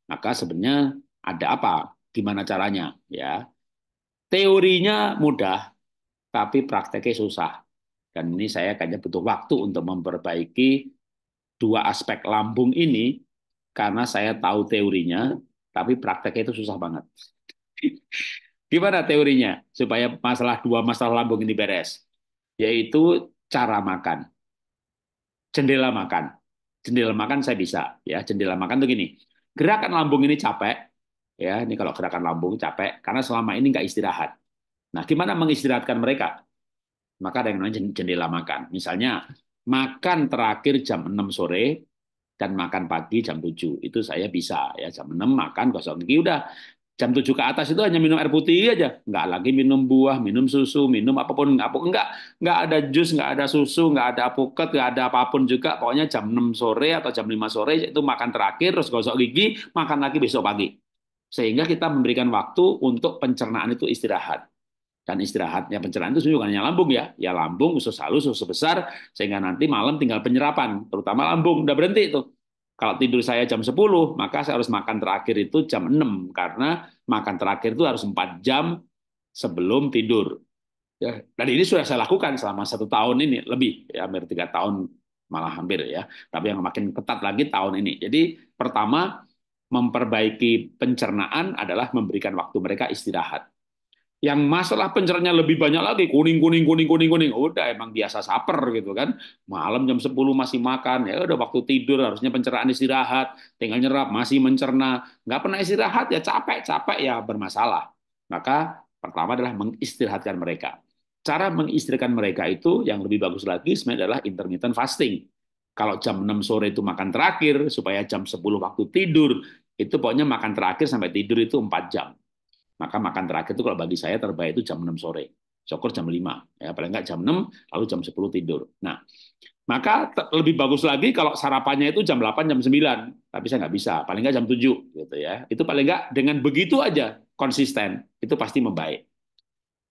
Maka sebenarnya ada apa? Gimana caranya? Ya. Teorinya mudah, tapi prakteknya susah. Dan ini saya kayaknya butuh waktu untuk memperbaiki dua aspek lambung ini karena saya tahu teorinya, tapi prakteknya itu susah banget. Gimana teorinya supaya masalah dua masalah lambung ini beres? Yaitu cara makan. Jendela makan. Jendela makan saya bisa ya. Jendela makan tuh gini. Gerakan lambung ini capek ya. Ini kalau gerakan lambung capek karena selama ini nggak istirahat. Nah, gimana mengistirahatkan mereka? Maka ada yang namanya jendela makan. Misalnya makan terakhir jam 6 sore, dan makan pagi jam 7. Itu saya bisa ya jam 6 makan kosong gigi udah. Jam 7 ke atas itu hanya minum air putih aja. enggak lagi minum buah, minum susu, minum apapun. Apapun enggak. enggak ada jus, enggak ada susu, enggak ada apoket enggak ada apapun juga. Pokoknya jam 6 sore atau jam 5 sore itu makan terakhir, terus gosok gigi, makan lagi besok pagi. Sehingga kita memberikan waktu untuk pencernaan itu istirahat. Dan istirahatnya pencernaan itu bukan hanya lambung ya ya lambung usus halus usus besar sehingga nanti malam tinggal penyerapan terutama lambung udah berhenti itu kalau tidur saya jam 10 maka saya harus makan terakhir itu jam 6 karena makan terakhir itu harus 4 jam sebelum tidur ya dan ini sudah saya lakukan selama satu tahun ini lebih ya hampir tiga tahun malah hampir ya tapi yang makin ketat lagi tahun ini jadi pertama memperbaiki pencernaan adalah memberikan waktu mereka istirahat yang masalah pencernanya lebih banyak lagi, kuning, kuning, kuning, kuning, kuning. Oh, udah emang biasa saper gitu kan. Malam jam 10 masih makan, ya udah waktu tidur harusnya pencernaan istirahat, tinggal nyerap, masih mencerna. Nggak pernah istirahat ya capek, capek ya bermasalah. Maka pertama adalah mengistirahatkan mereka. Cara mengistirahatkan mereka itu yang lebih bagus lagi sebenarnya adalah intermittent fasting. Kalau jam 6 sore itu makan terakhir, supaya jam 10 waktu tidur, itu pokoknya makan terakhir sampai tidur itu empat jam. Maka makan terakhir itu kalau bagi saya terbaik itu jam 6 sore. Syukur jam 5. Ya, paling nggak jam 6, lalu jam 10 tidur. Nah, maka lebih bagus lagi kalau sarapannya itu jam 8, jam 9. Tapi saya nggak bisa. Paling nggak jam 7. Gitu ya. Itu paling nggak dengan begitu aja konsisten. Itu pasti membaik.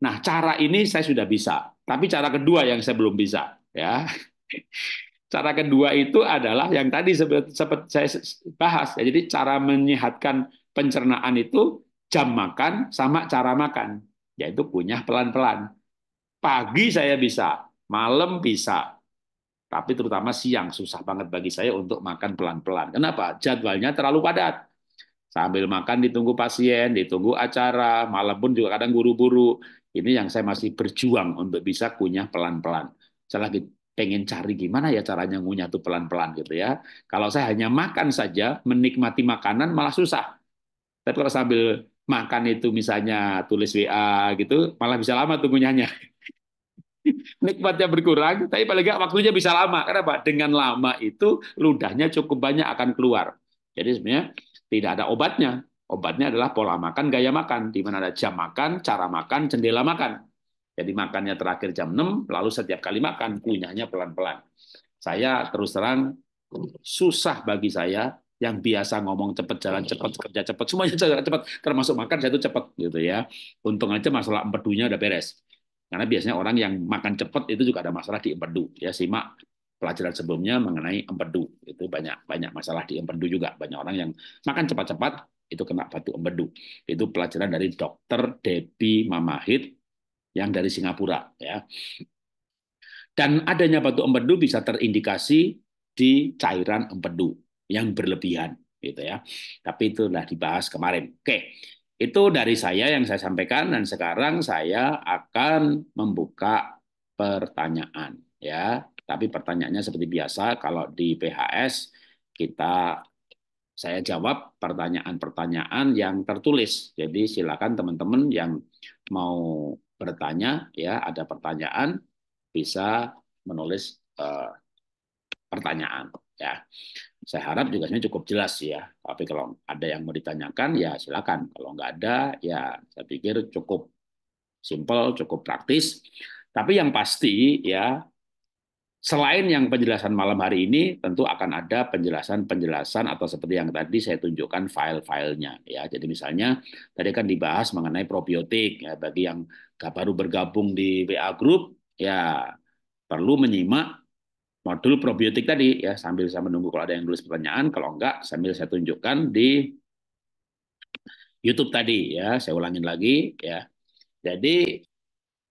Nah, cara ini saya sudah bisa. Tapi cara kedua yang saya belum bisa. ya Cara kedua itu adalah yang tadi sempat saya bahas. Ya, jadi cara menyehatkan pencernaan itu jam makan sama cara makan, yaitu kunyah pelan-pelan. Pagi saya bisa, malam bisa, tapi terutama siang susah banget bagi saya untuk makan pelan-pelan. Kenapa? Jadwalnya terlalu padat. Sambil makan ditunggu pasien, ditunggu acara, malam pun juga kadang buru-buru. Ini yang saya masih berjuang untuk bisa kunyah pelan-pelan. Saya lagi pengen cari gimana ya caranya ngunyah tuh pelan-pelan gitu ya. Kalau saya hanya makan saja, menikmati makanan malah susah. Tapi kalau sambil makan itu misalnya tulis WA gitu, malah bisa lama tunggunya. Nikmatnya berkurang, tapi paling nggak waktunya bisa lama. Kenapa? Dengan lama itu ludahnya cukup banyak akan keluar. Jadi sebenarnya tidak ada obatnya. Obatnya adalah pola makan, gaya makan. Di mana ada jam makan, cara makan, jendela makan. Jadi makannya terakhir jam 6, lalu setiap kali makan, kunyahnya pelan-pelan. Saya terus terang, susah bagi saya yang biasa ngomong cepat jalan iya, cepat iya. kerja cepat semuanya jalan cepat termasuk makan saya itu cepat gitu ya untung aja masalah empedunya udah beres karena biasanya orang yang makan cepat itu juga ada masalah di empedu ya simak pelajaran sebelumnya mengenai empedu itu banyak banyak masalah di empedu juga banyak orang yang makan cepat-cepat itu kena batu empedu itu pelajaran dari dokter Debi Mamahit yang dari Singapura ya dan adanya batu empedu bisa terindikasi di cairan empedu yang berlebihan gitu ya. Tapi itulah dibahas kemarin. Oke. Itu dari saya yang saya sampaikan dan sekarang saya akan membuka pertanyaan ya. Tapi pertanyaannya seperti biasa kalau di PHS kita saya jawab pertanyaan-pertanyaan yang tertulis. Jadi silakan teman-teman yang mau bertanya ya ada pertanyaan bisa menulis uh, pertanyaan ya saya harap juga sebenarnya cukup jelas ya. Tapi kalau ada yang mau ditanyakan, ya silakan. Kalau nggak ada, ya saya pikir cukup simple, cukup praktis. Tapi yang pasti ya, selain yang penjelasan malam hari ini, tentu akan ada penjelasan-penjelasan atau seperti yang tadi saya tunjukkan file-filenya. ya. Jadi misalnya tadi kan dibahas mengenai probiotik ya, bagi yang baru bergabung di WA Group, ya perlu menyimak modul probiotik tadi ya sambil saya menunggu kalau ada yang tulis pertanyaan kalau enggak sambil saya tunjukkan di YouTube tadi ya saya ulangin lagi ya jadi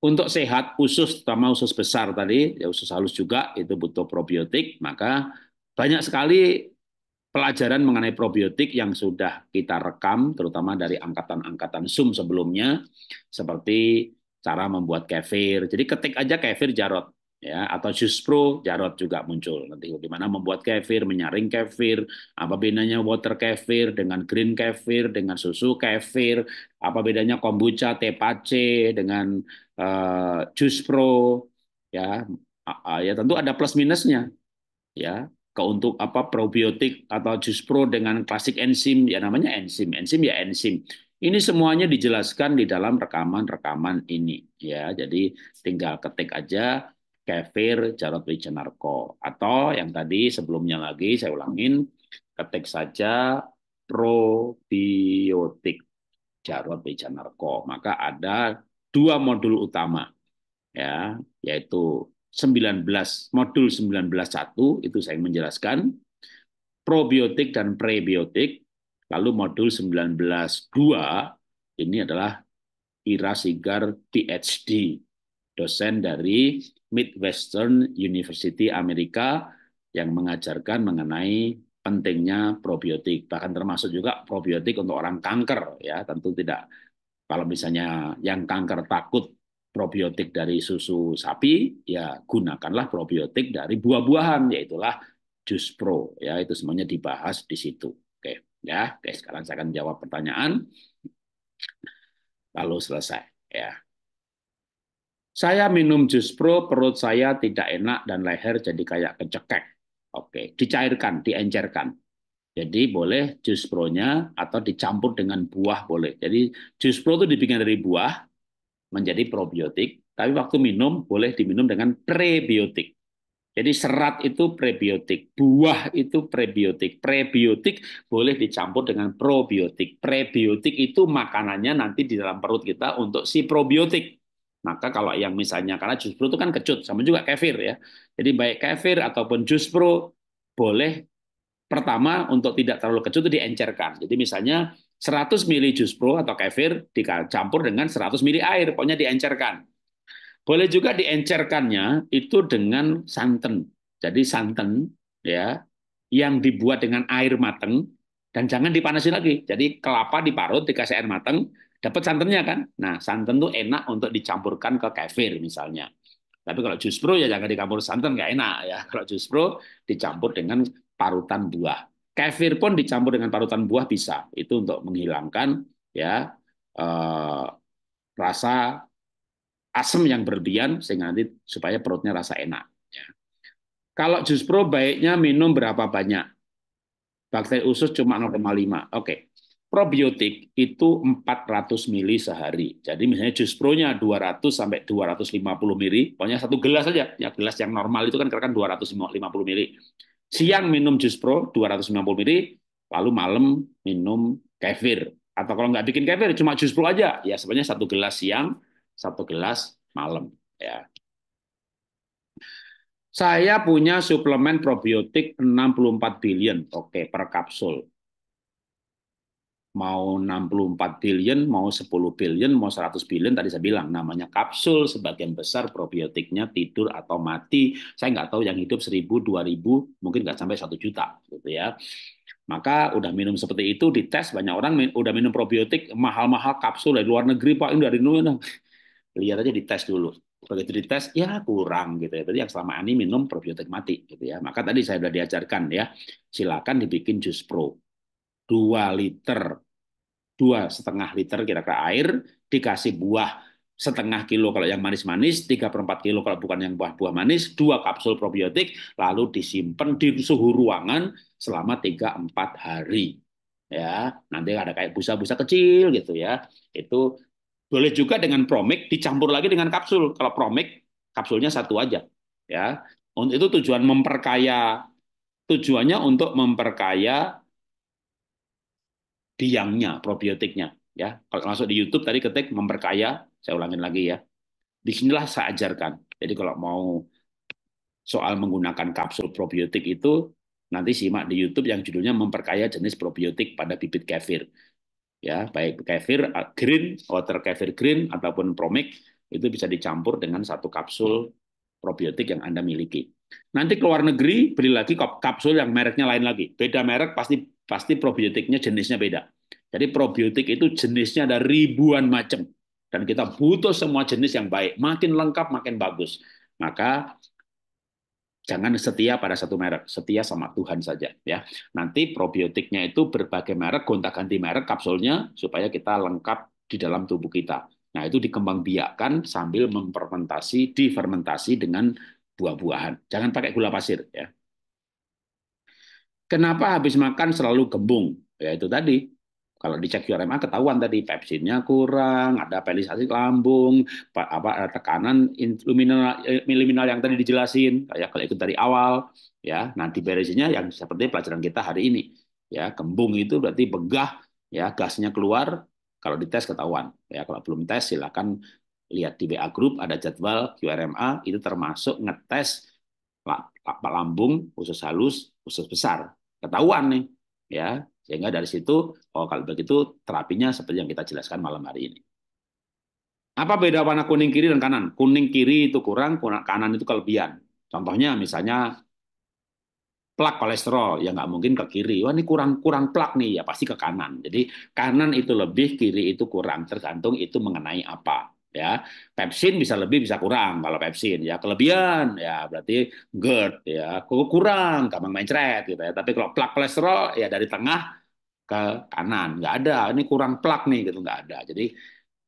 untuk sehat usus terutama usus besar tadi ya usus halus juga itu butuh probiotik maka banyak sekali pelajaran mengenai probiotik yang sudah kita rekam terutama dari angkatan-angkatan Zoom sebelumnya seperti cara membuat kefir. Jadi ketik aja kefir Jarot ya atau pro, Jarot juga muncul nanti bagaimana membuat kefir menyaring kefir apa bedanya water kefir dengan green kefir dengan susu kefir apa bedanya kombucha tepace dengan uh, eh, jus pro ya uh, ya tentu ada plus minusnya ya ke untuk apa probiotik atau jus pro dengan klasik enzim ya namanya enzim enzim ya enzim ini semuanya dijelaskan di dalam rekaman-rekaman ini ya jadi tinggal ketik aja Kefir jarot wijenarko Atau yang tadi sebelumnya lagi saya ulangin, ketik saja probiotik jarot wijenarko Maka ada dua modul utama ya yaitu 19 modul 191 itu saya menjelaskan probiotik dan prebiotik lalu modul 192 ini adalah Ira Sigar PhD dosen dari Midwestern University Amerika yang mengajarkan mengenai pentingnya probiotik bahkan termasuk juga probiotik untuk orang kanker ya tentu tidak kalau misalnya yang kanker takut probiotik dari susu sapi ya gunakanlah probiotik dari buah-buahan yaitulah jus pro ya itu semuanya dibahas di situ oke ya oke sekarang saya akan jawab pertanyaan lalu selesai ya saya minum jus pro, perut saya tidak enak dan leher jadi kayak kecekek. Oke, dicairkan, diencerkan. Jadi boleh jus pro-nya atau dicampur dengan buah boleh. Jadi jus pro itu dibikin dari buah menjadi probiotik, tapi waktu minum boleh diminum dengan prebiotik. Jadi serat itu prebiotik, buah itu prebiotik, prebiotik boleh dicampur dengan probiotik. Prebiotik itu makanannya nanti di dalam perut kita untuk si probiotik. Maka kalau yang misalnya karena jus pro itu kan kecut sama juga kefir ya. Jadi baik kefir ataupun jus pro boleh pertama untuk tidak terlalu kecut itu diencerkan. Jadi misalnya 100 ml jus pro atau kefir dicampur dengan 100 ml air, pokoknya diencerkan. Boleh juga diencerkannya itu dengan santan. Jadi santan ya yang dibuat dengan air mateng dan jangan dipanasi lagi. Jadi kelapa diparut dikasih air mateng, Dapat santannya kan? Nah, santan tuh enak untuk dicampurkan ke kefir misalnya. Tapi kalau jus pro ya jangan dicampur santan nggak enak ya. Kalau jus pro dicampur dengan parutan buah. Kefir pun dicampur dengan parutan buah bisa. Itu untuk menghilangkan ya eh, rasa asam yang berlebihan sehingga nanti supaya perutnya rasa enak. Ya. Kalau jus pro baiknya minum berapa banyak? Bakteri usus cuma 0,5. Oke. Okay probiotik itu 400 mili sehari. Jadi misalnya jus pro-nya 200 sampai 250 mili, pokoknya satu gelas saja. Ya gelas yang normal itu kan kira-kira 250 mili. Siang minum jus pro 250 mili, lalu malam minum kefir. Atau kalau nggak bikin kefir, cuma jus pro aja. Ya sebenarnya satu gelas siang, satu gelas malam. Ya. Saya punya suplemen probiotik 64 billion, oke, okay, per kapsul mau 64 billion, mau 10 billion, mau 100 billion, tadi saya bilang namanya kapsul, sebagian besar probiotiknya tidur atau mati. Saya nggak tahu yang hidup 1000, 2000, mungkin nggak sampai 1 juta gitu ya. Maka udah minum seperti itu dites banyak orang udah minum probiotik mahal-mahal kapsul dari luar negeri Pak, ini dari luar Lihat aja dites dulu. Begitu dites ya kurang gitu ya. Berarti yang selama ini minum probiotik mati gitu ya. Maka tadi saya sudah diajarkan ya, silakan dibikin jus pro. 2 liter dua setengah liter kira-kira air, dikasih buah setengah kilo kalau yang manis-manis, tiga per 4 kilo kalau bukan yang buah-buah manis, dua kapsul probiotik, lalu disimpan di suhu ruangan selama tiga empat hari. Ya, nanti ada kayak busa-busa kecil gitu ya. Itu boleh juga dengan promik dicampur lagi dengan kapsul. Kalau promik, kapsulnya satu aja. Ya, untuk itu tujuan memperkaya tujuannya untuk memperkaya biangnya, probiotiknya. Ya, kalau masuk di YouTube tadi ketik memperkaya, saya ulangin lagi ya. Di sinilah saya ajarkan. Jadi kalau mau soal menggunakan kapsul probiotik itu nanti simak di YouTube yang judulnya memperkaya jenis probiotik pada bibit kefir. Ya, baik kefir green, water kefir green ataupun promik itu bisa dicampur dengan satu kapsul probiotik yang Anda miliki. Nanti ke luar negeri beli lagi kapsul yang mereknya lain lagi. Beda merek pasti pasti probiotiknya jenisnya beda. Jadi probiotik itu jenisnya ada ribuan macam dan kita butuh semua jenis yang baik. Makin lengkap makin bagus. Maka jangan setia pada satu merek, setia sama Tuhan saja ya. Nanti probiotiknya itu berbagai merek, gonta-ganti merek kapsulnya supaya kita lengkap di dalam tubuh kita. Nah, itu dikembangbiakkan sambil memfermentasi, difermentasi dengan buah-buahan. Jangan pakai gula pasir ya. Kenapa habis makan selalu gembung? Ya itu tadi. Kalau dicek QRMA ketahuan tadi pepsinnya kurang, ada pelisasi lambung, apa eh, tekanan eh, luminal yang tadi dijelasin, ya kalau ikut dari awal, ya. Nanti beresinya yang seperti pelajaran kita hari ini, ya. kembung itu berarti begah, ya, gasnya keluar. Kalau dites ketahuan, ya. Kalau belum tes silakan lihat di BA Group ada jadwal QRMA itu termasuk ngetes lambung, usus halus, usus besar. Ketahuan nih, ya. Sehingga dari situ, oh kalau begitu terapinya seperti yang kita jelaskan malam hari ini. Apa beda warna kuning kiri dan kanan? Kuning kiri itu kurang, kanan itu kelebihan. Contohnya misalnya plak kolesterol, ya nggak mungkin ke kiri. Wah ini kurang kurang plak nih, ya pasti ke kanan. Jadi kanan itu lebih, kiri itu kurang, tergantung itu mengenai apa ya pepsin bisa lebih bisa kurang kalau pepsin ya kelebihan ya berarti GERD ya kurang gampang mencret gitu ya tapi kalau plak kolesterol ya dari tengah ke kanan nggak ada ini kurang plak nih gitu nggak ada jadi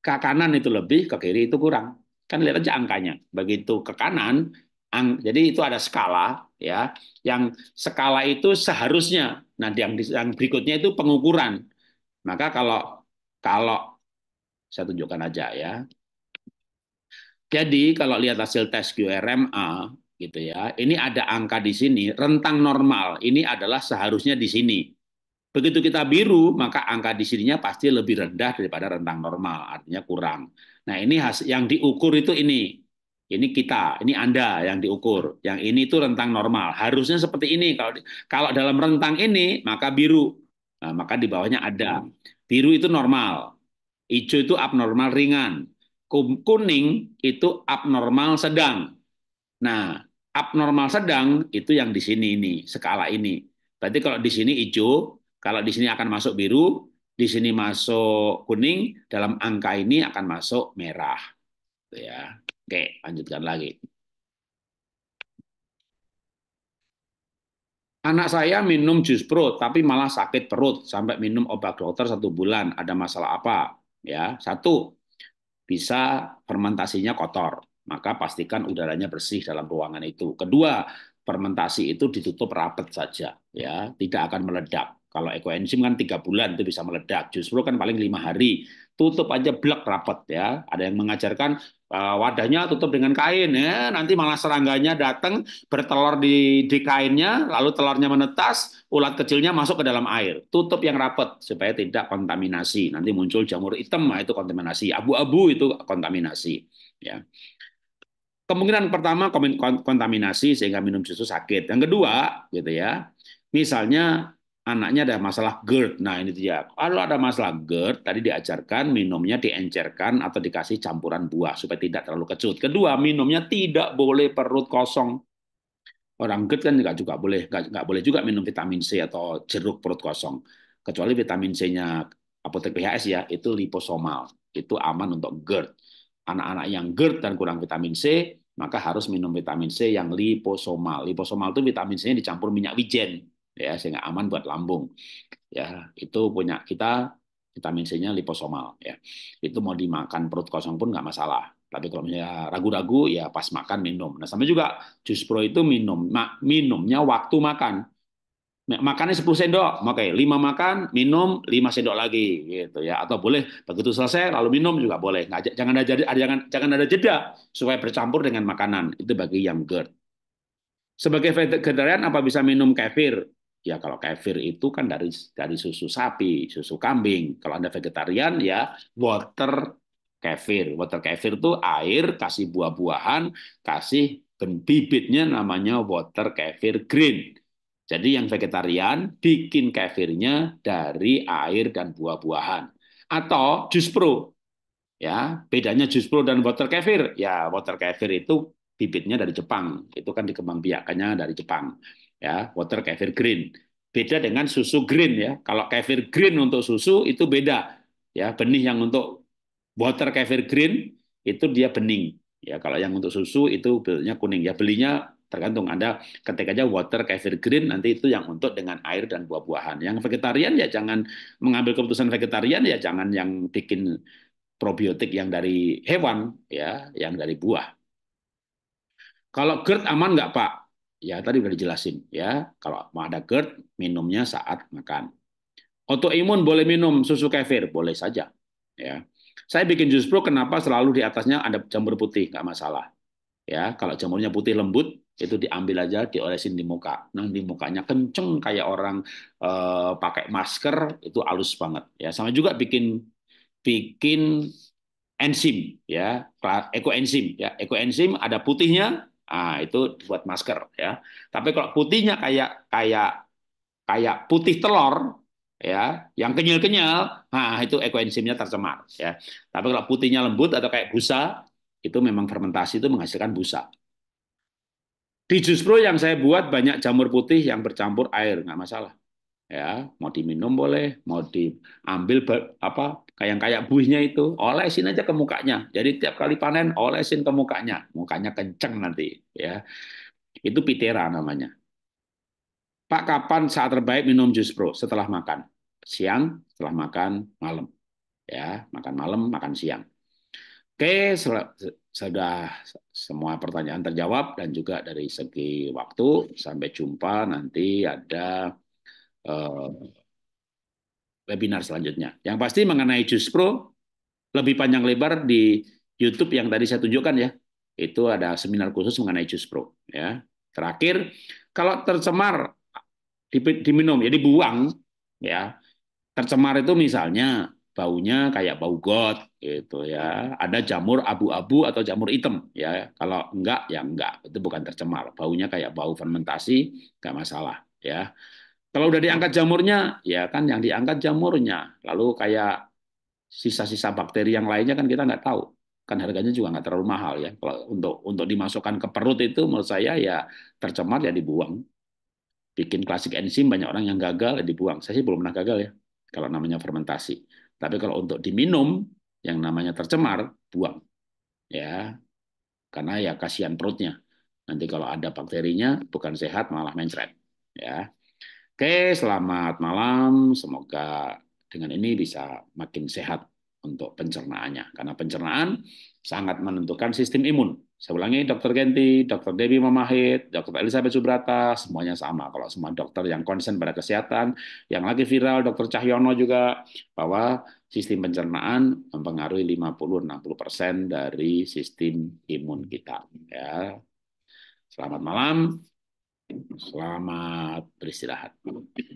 ke kanan itu lebih ke kiri itu kurang kan lihat aja angkanya begitu ke kanan ang jadi itu ada skala ya yang skala itu seharusnya nanti yang yang berikutnya itu pengukuran maka kalau kalau saya tunjukkan aja ya jadi kalau lihat hasil tes QRMA gitu ya, ini ada angka di sini, rentang normal ini adalah seharusnya di sini. Begitu kita biru, maka angka di sininya pasti lebih rendah daripada rentang normal, artinya kurang. Nah, ini yang diukur itu ini. Ini kita, ini Anda yang diukur. Yang ini itu rentang normal. Harusnya seperti ini. Kalau kalau dalam rentang ini, maka biru. Nah, maka di bawahnya ada. Biru itu normal. Hijau itu abnormal ringan kuning itu abnormal sedang. Nah, abnormal sedang itu yang di sini ini, skala ini. Berarti kalau di sini hijau, kalau di sini akan masuk biru, di sini masuk kuning, dalam angka ini akan masuk merah. Gitu ya. Oke, lanjutkan lagi. Anak saya minum jus perut, tapi malah sakit perut sampai minum obat dokter satu bulan. Ada masalah apa? Ya, satu bisa fermentasinya kotor, maka pastikan udaranya bersih dalam ruangan itu. Kedua, fermentasi itu ditutup rapat saja, ya, tidak akan meledak. Kalau ekoenzim kan tiga bulan itu bisa meledak, justru kan paling lima hari. Tutup aja blek rapat ya. Ada yang mengajarkan Eh, wadahnya tutup dengan kain ya nanti malah serangganya datang bertelur di di kainnya lalu telurnya menetas ulat kecilnya masuk ke dalam air tutup yang rapat supaya tidak kontaminasi nanti muncul jamur hitam nah, itu kontaminasi abu-abu itu kontaminasi ya kemungkinan pertama kontaminasi sehingga minum susu sakit yang kedua gitu ya misalnya anaknya ada masalah GERD. Nah, ini dia. Kalau ada masalah GERD, tadi diajarkan minumnya diencerkan atau dikasih campuran buah supaya tidak terlalu kecut. Kedua, minumnya tidak boleh perut kosong. Orang GERD kan juga, juga boleh nggak boleh juga minum vitamin C atau jeruk perut kosong. Kecuali vitamin C-nya apotek PHS ya, itu liposomal. Itu aman untuk GERD. Anak-anak yang GERD dan kurang vitamin C, maka harus minum vitamin C yang liposomal. Liposomal itu vitamin C-nya dicampur minyak wijen ya sehingga aman buat lambung ya itu punya kita vitamin C-nya liposomal ya itu mau dimakan perut kosong pun nggak masalah tapi kalau misalnya ragu-ragu ya pas makan minum nah sama juga jus pro itu minum ma minumnya waktu makan makannya 10 sendok, oke, 5 makan, minum 5 sendok lagi gitu ya. Atau boleh begitu selesai lalu minum juga boleh. Nggak, jangan ada jangan jangan ada jeda supaya bercampur dengan makanan. Itu bagi yang GERD. Sebagai vegetarian apa bisa minum kefir? ya kalau kefir itu kan dari dari susu sapi, susu kambing. Kalau Anda vegetarian ya water kefir. Water kefir itu air, kasih buah-buahan, kasih bibitnya namanya water kefir green. Jadi yang vegetarian bikin kefirnya dari air dan buah-buahan. Atau jus pro. Ya, bedanya jus pro dan water kefir. Ya, water kefir itu bibitnya dari Jepang. Itu kan dikembangbiakannya dari Jepang ya water kefir green beda dengan susu green ya kalau kefir green untuk susu itu beda ya benih yang untuk water kefir green itu dia bening ya kalau yang untuk susu itu bentuknya kuning ya belinya tergantung Anda Ketika aja water kefir green nanti itu yang untuk dengan air dan buah-buahan. Yang vegetarian ya jangan mengambil keputusan vegetarian ya jangan yang bikin probiotik yang dari hewan ya, yang dari buah. Kalau GERD aman nggak Pak? Ya, tadi udah dijelasin ya. Kalau mau ada GERD, minumnya saat makan. Autoimun boleh minum susu kefir, boleh saja. Ya. Saya bikin jus pro kenapa selalu di atasnya ada jamur putih, nggak masalah. Ya, kalau jamurnya putih lembut, itu diambil aja diolesin di muka nang di mukanya kenceng kayak orang eh, pakai masker itu halus banget ya sama juga bikin bikin enzim ya ekoenzim ya ekoenzim ada putihnya Nah, itu buat masker ya. Tapi kalau putihnya kayak kayak kayak putih telur ya, yang kenyal-kenyal, nah itu ekoenzimnya tercemar ya. Tapi kalau putihnya lembut atau kayak busa, itu memang fermentasi itu menghasilkan busa. Di jus pro yang saya buat banyak jamur putih yang bercampur air, nggak masalah ya mau diminum boleh mau diambil apa kayak kayak buihnya itu olesin aja ke mukanya jadi tiap kali panen olesin ke mukanya mukanya kenceng nanti ya itu pitera namanya Pak kapan saat terbaik minum jus bro setelah makan siang setelah makan malam ya makan malam makan siang oke sudah semua pertanyaan terjawab dan juga dari segi waktu sampai jumpa nanti ada Eh, webinar selanjutnya. Yang pasti mengenai Jus Pro lebih panjang lebar di YouTube yang tadi saya tunjukkan ya. Itu ada seminar khusus mengenai Jus Pro ya. Terakhir, kalau tercemar diminum ya dibuang ya. Tercemar itu misalnya baunya kayak bau got gitu ya. Ada jamur abu-abu atau jamur hitam ya. Kalau enggak ya enggak, itu bukan tercemar. Baunya kayak bau fermentasi, enggak masalah ya. Kalau udah diangkat jamurnya, ya kan yang diangkat jamurnya. Lalu kayak sisa-sisa bakteri yang lainnya kan kita nggak tahu. Kan harganya juga nggak terlalu mahal ya. Kalau untuk untuk dimasukkan ke perut itu menurut saya ya tercemar ya dibuang. Bikin klasik enzim banyak orang yang gagal ya dibuang. Saya sih belum pernah gagal ya kalau namanya fermentasi. Tapi kalau untuk diminum yang namanya tercemar, buang. Ya. Karena ya kasihan perutnya. Nanti kalau ada bakterinya bukan sehat malah mencret. Ya. Oke, selamat malam. Semoga dengan ini bisa makin sehat untuk pencernaannya. Karena pencernaan sangat menentukan sistem imun. Saya ulangi, Dr. Genti, Dr. Debbie Mamahit, Dr. Elizabeth Subrata, semuanya sama. Kalau semua dokter yang konsen pada kesehatan, yang lagi viral, Dr. Cahyono juga, bahwa sistem pencernaan mempengaruhi 50-60% dari sistem imun kita. Ya. Selamat malam, Selamat beristirahat.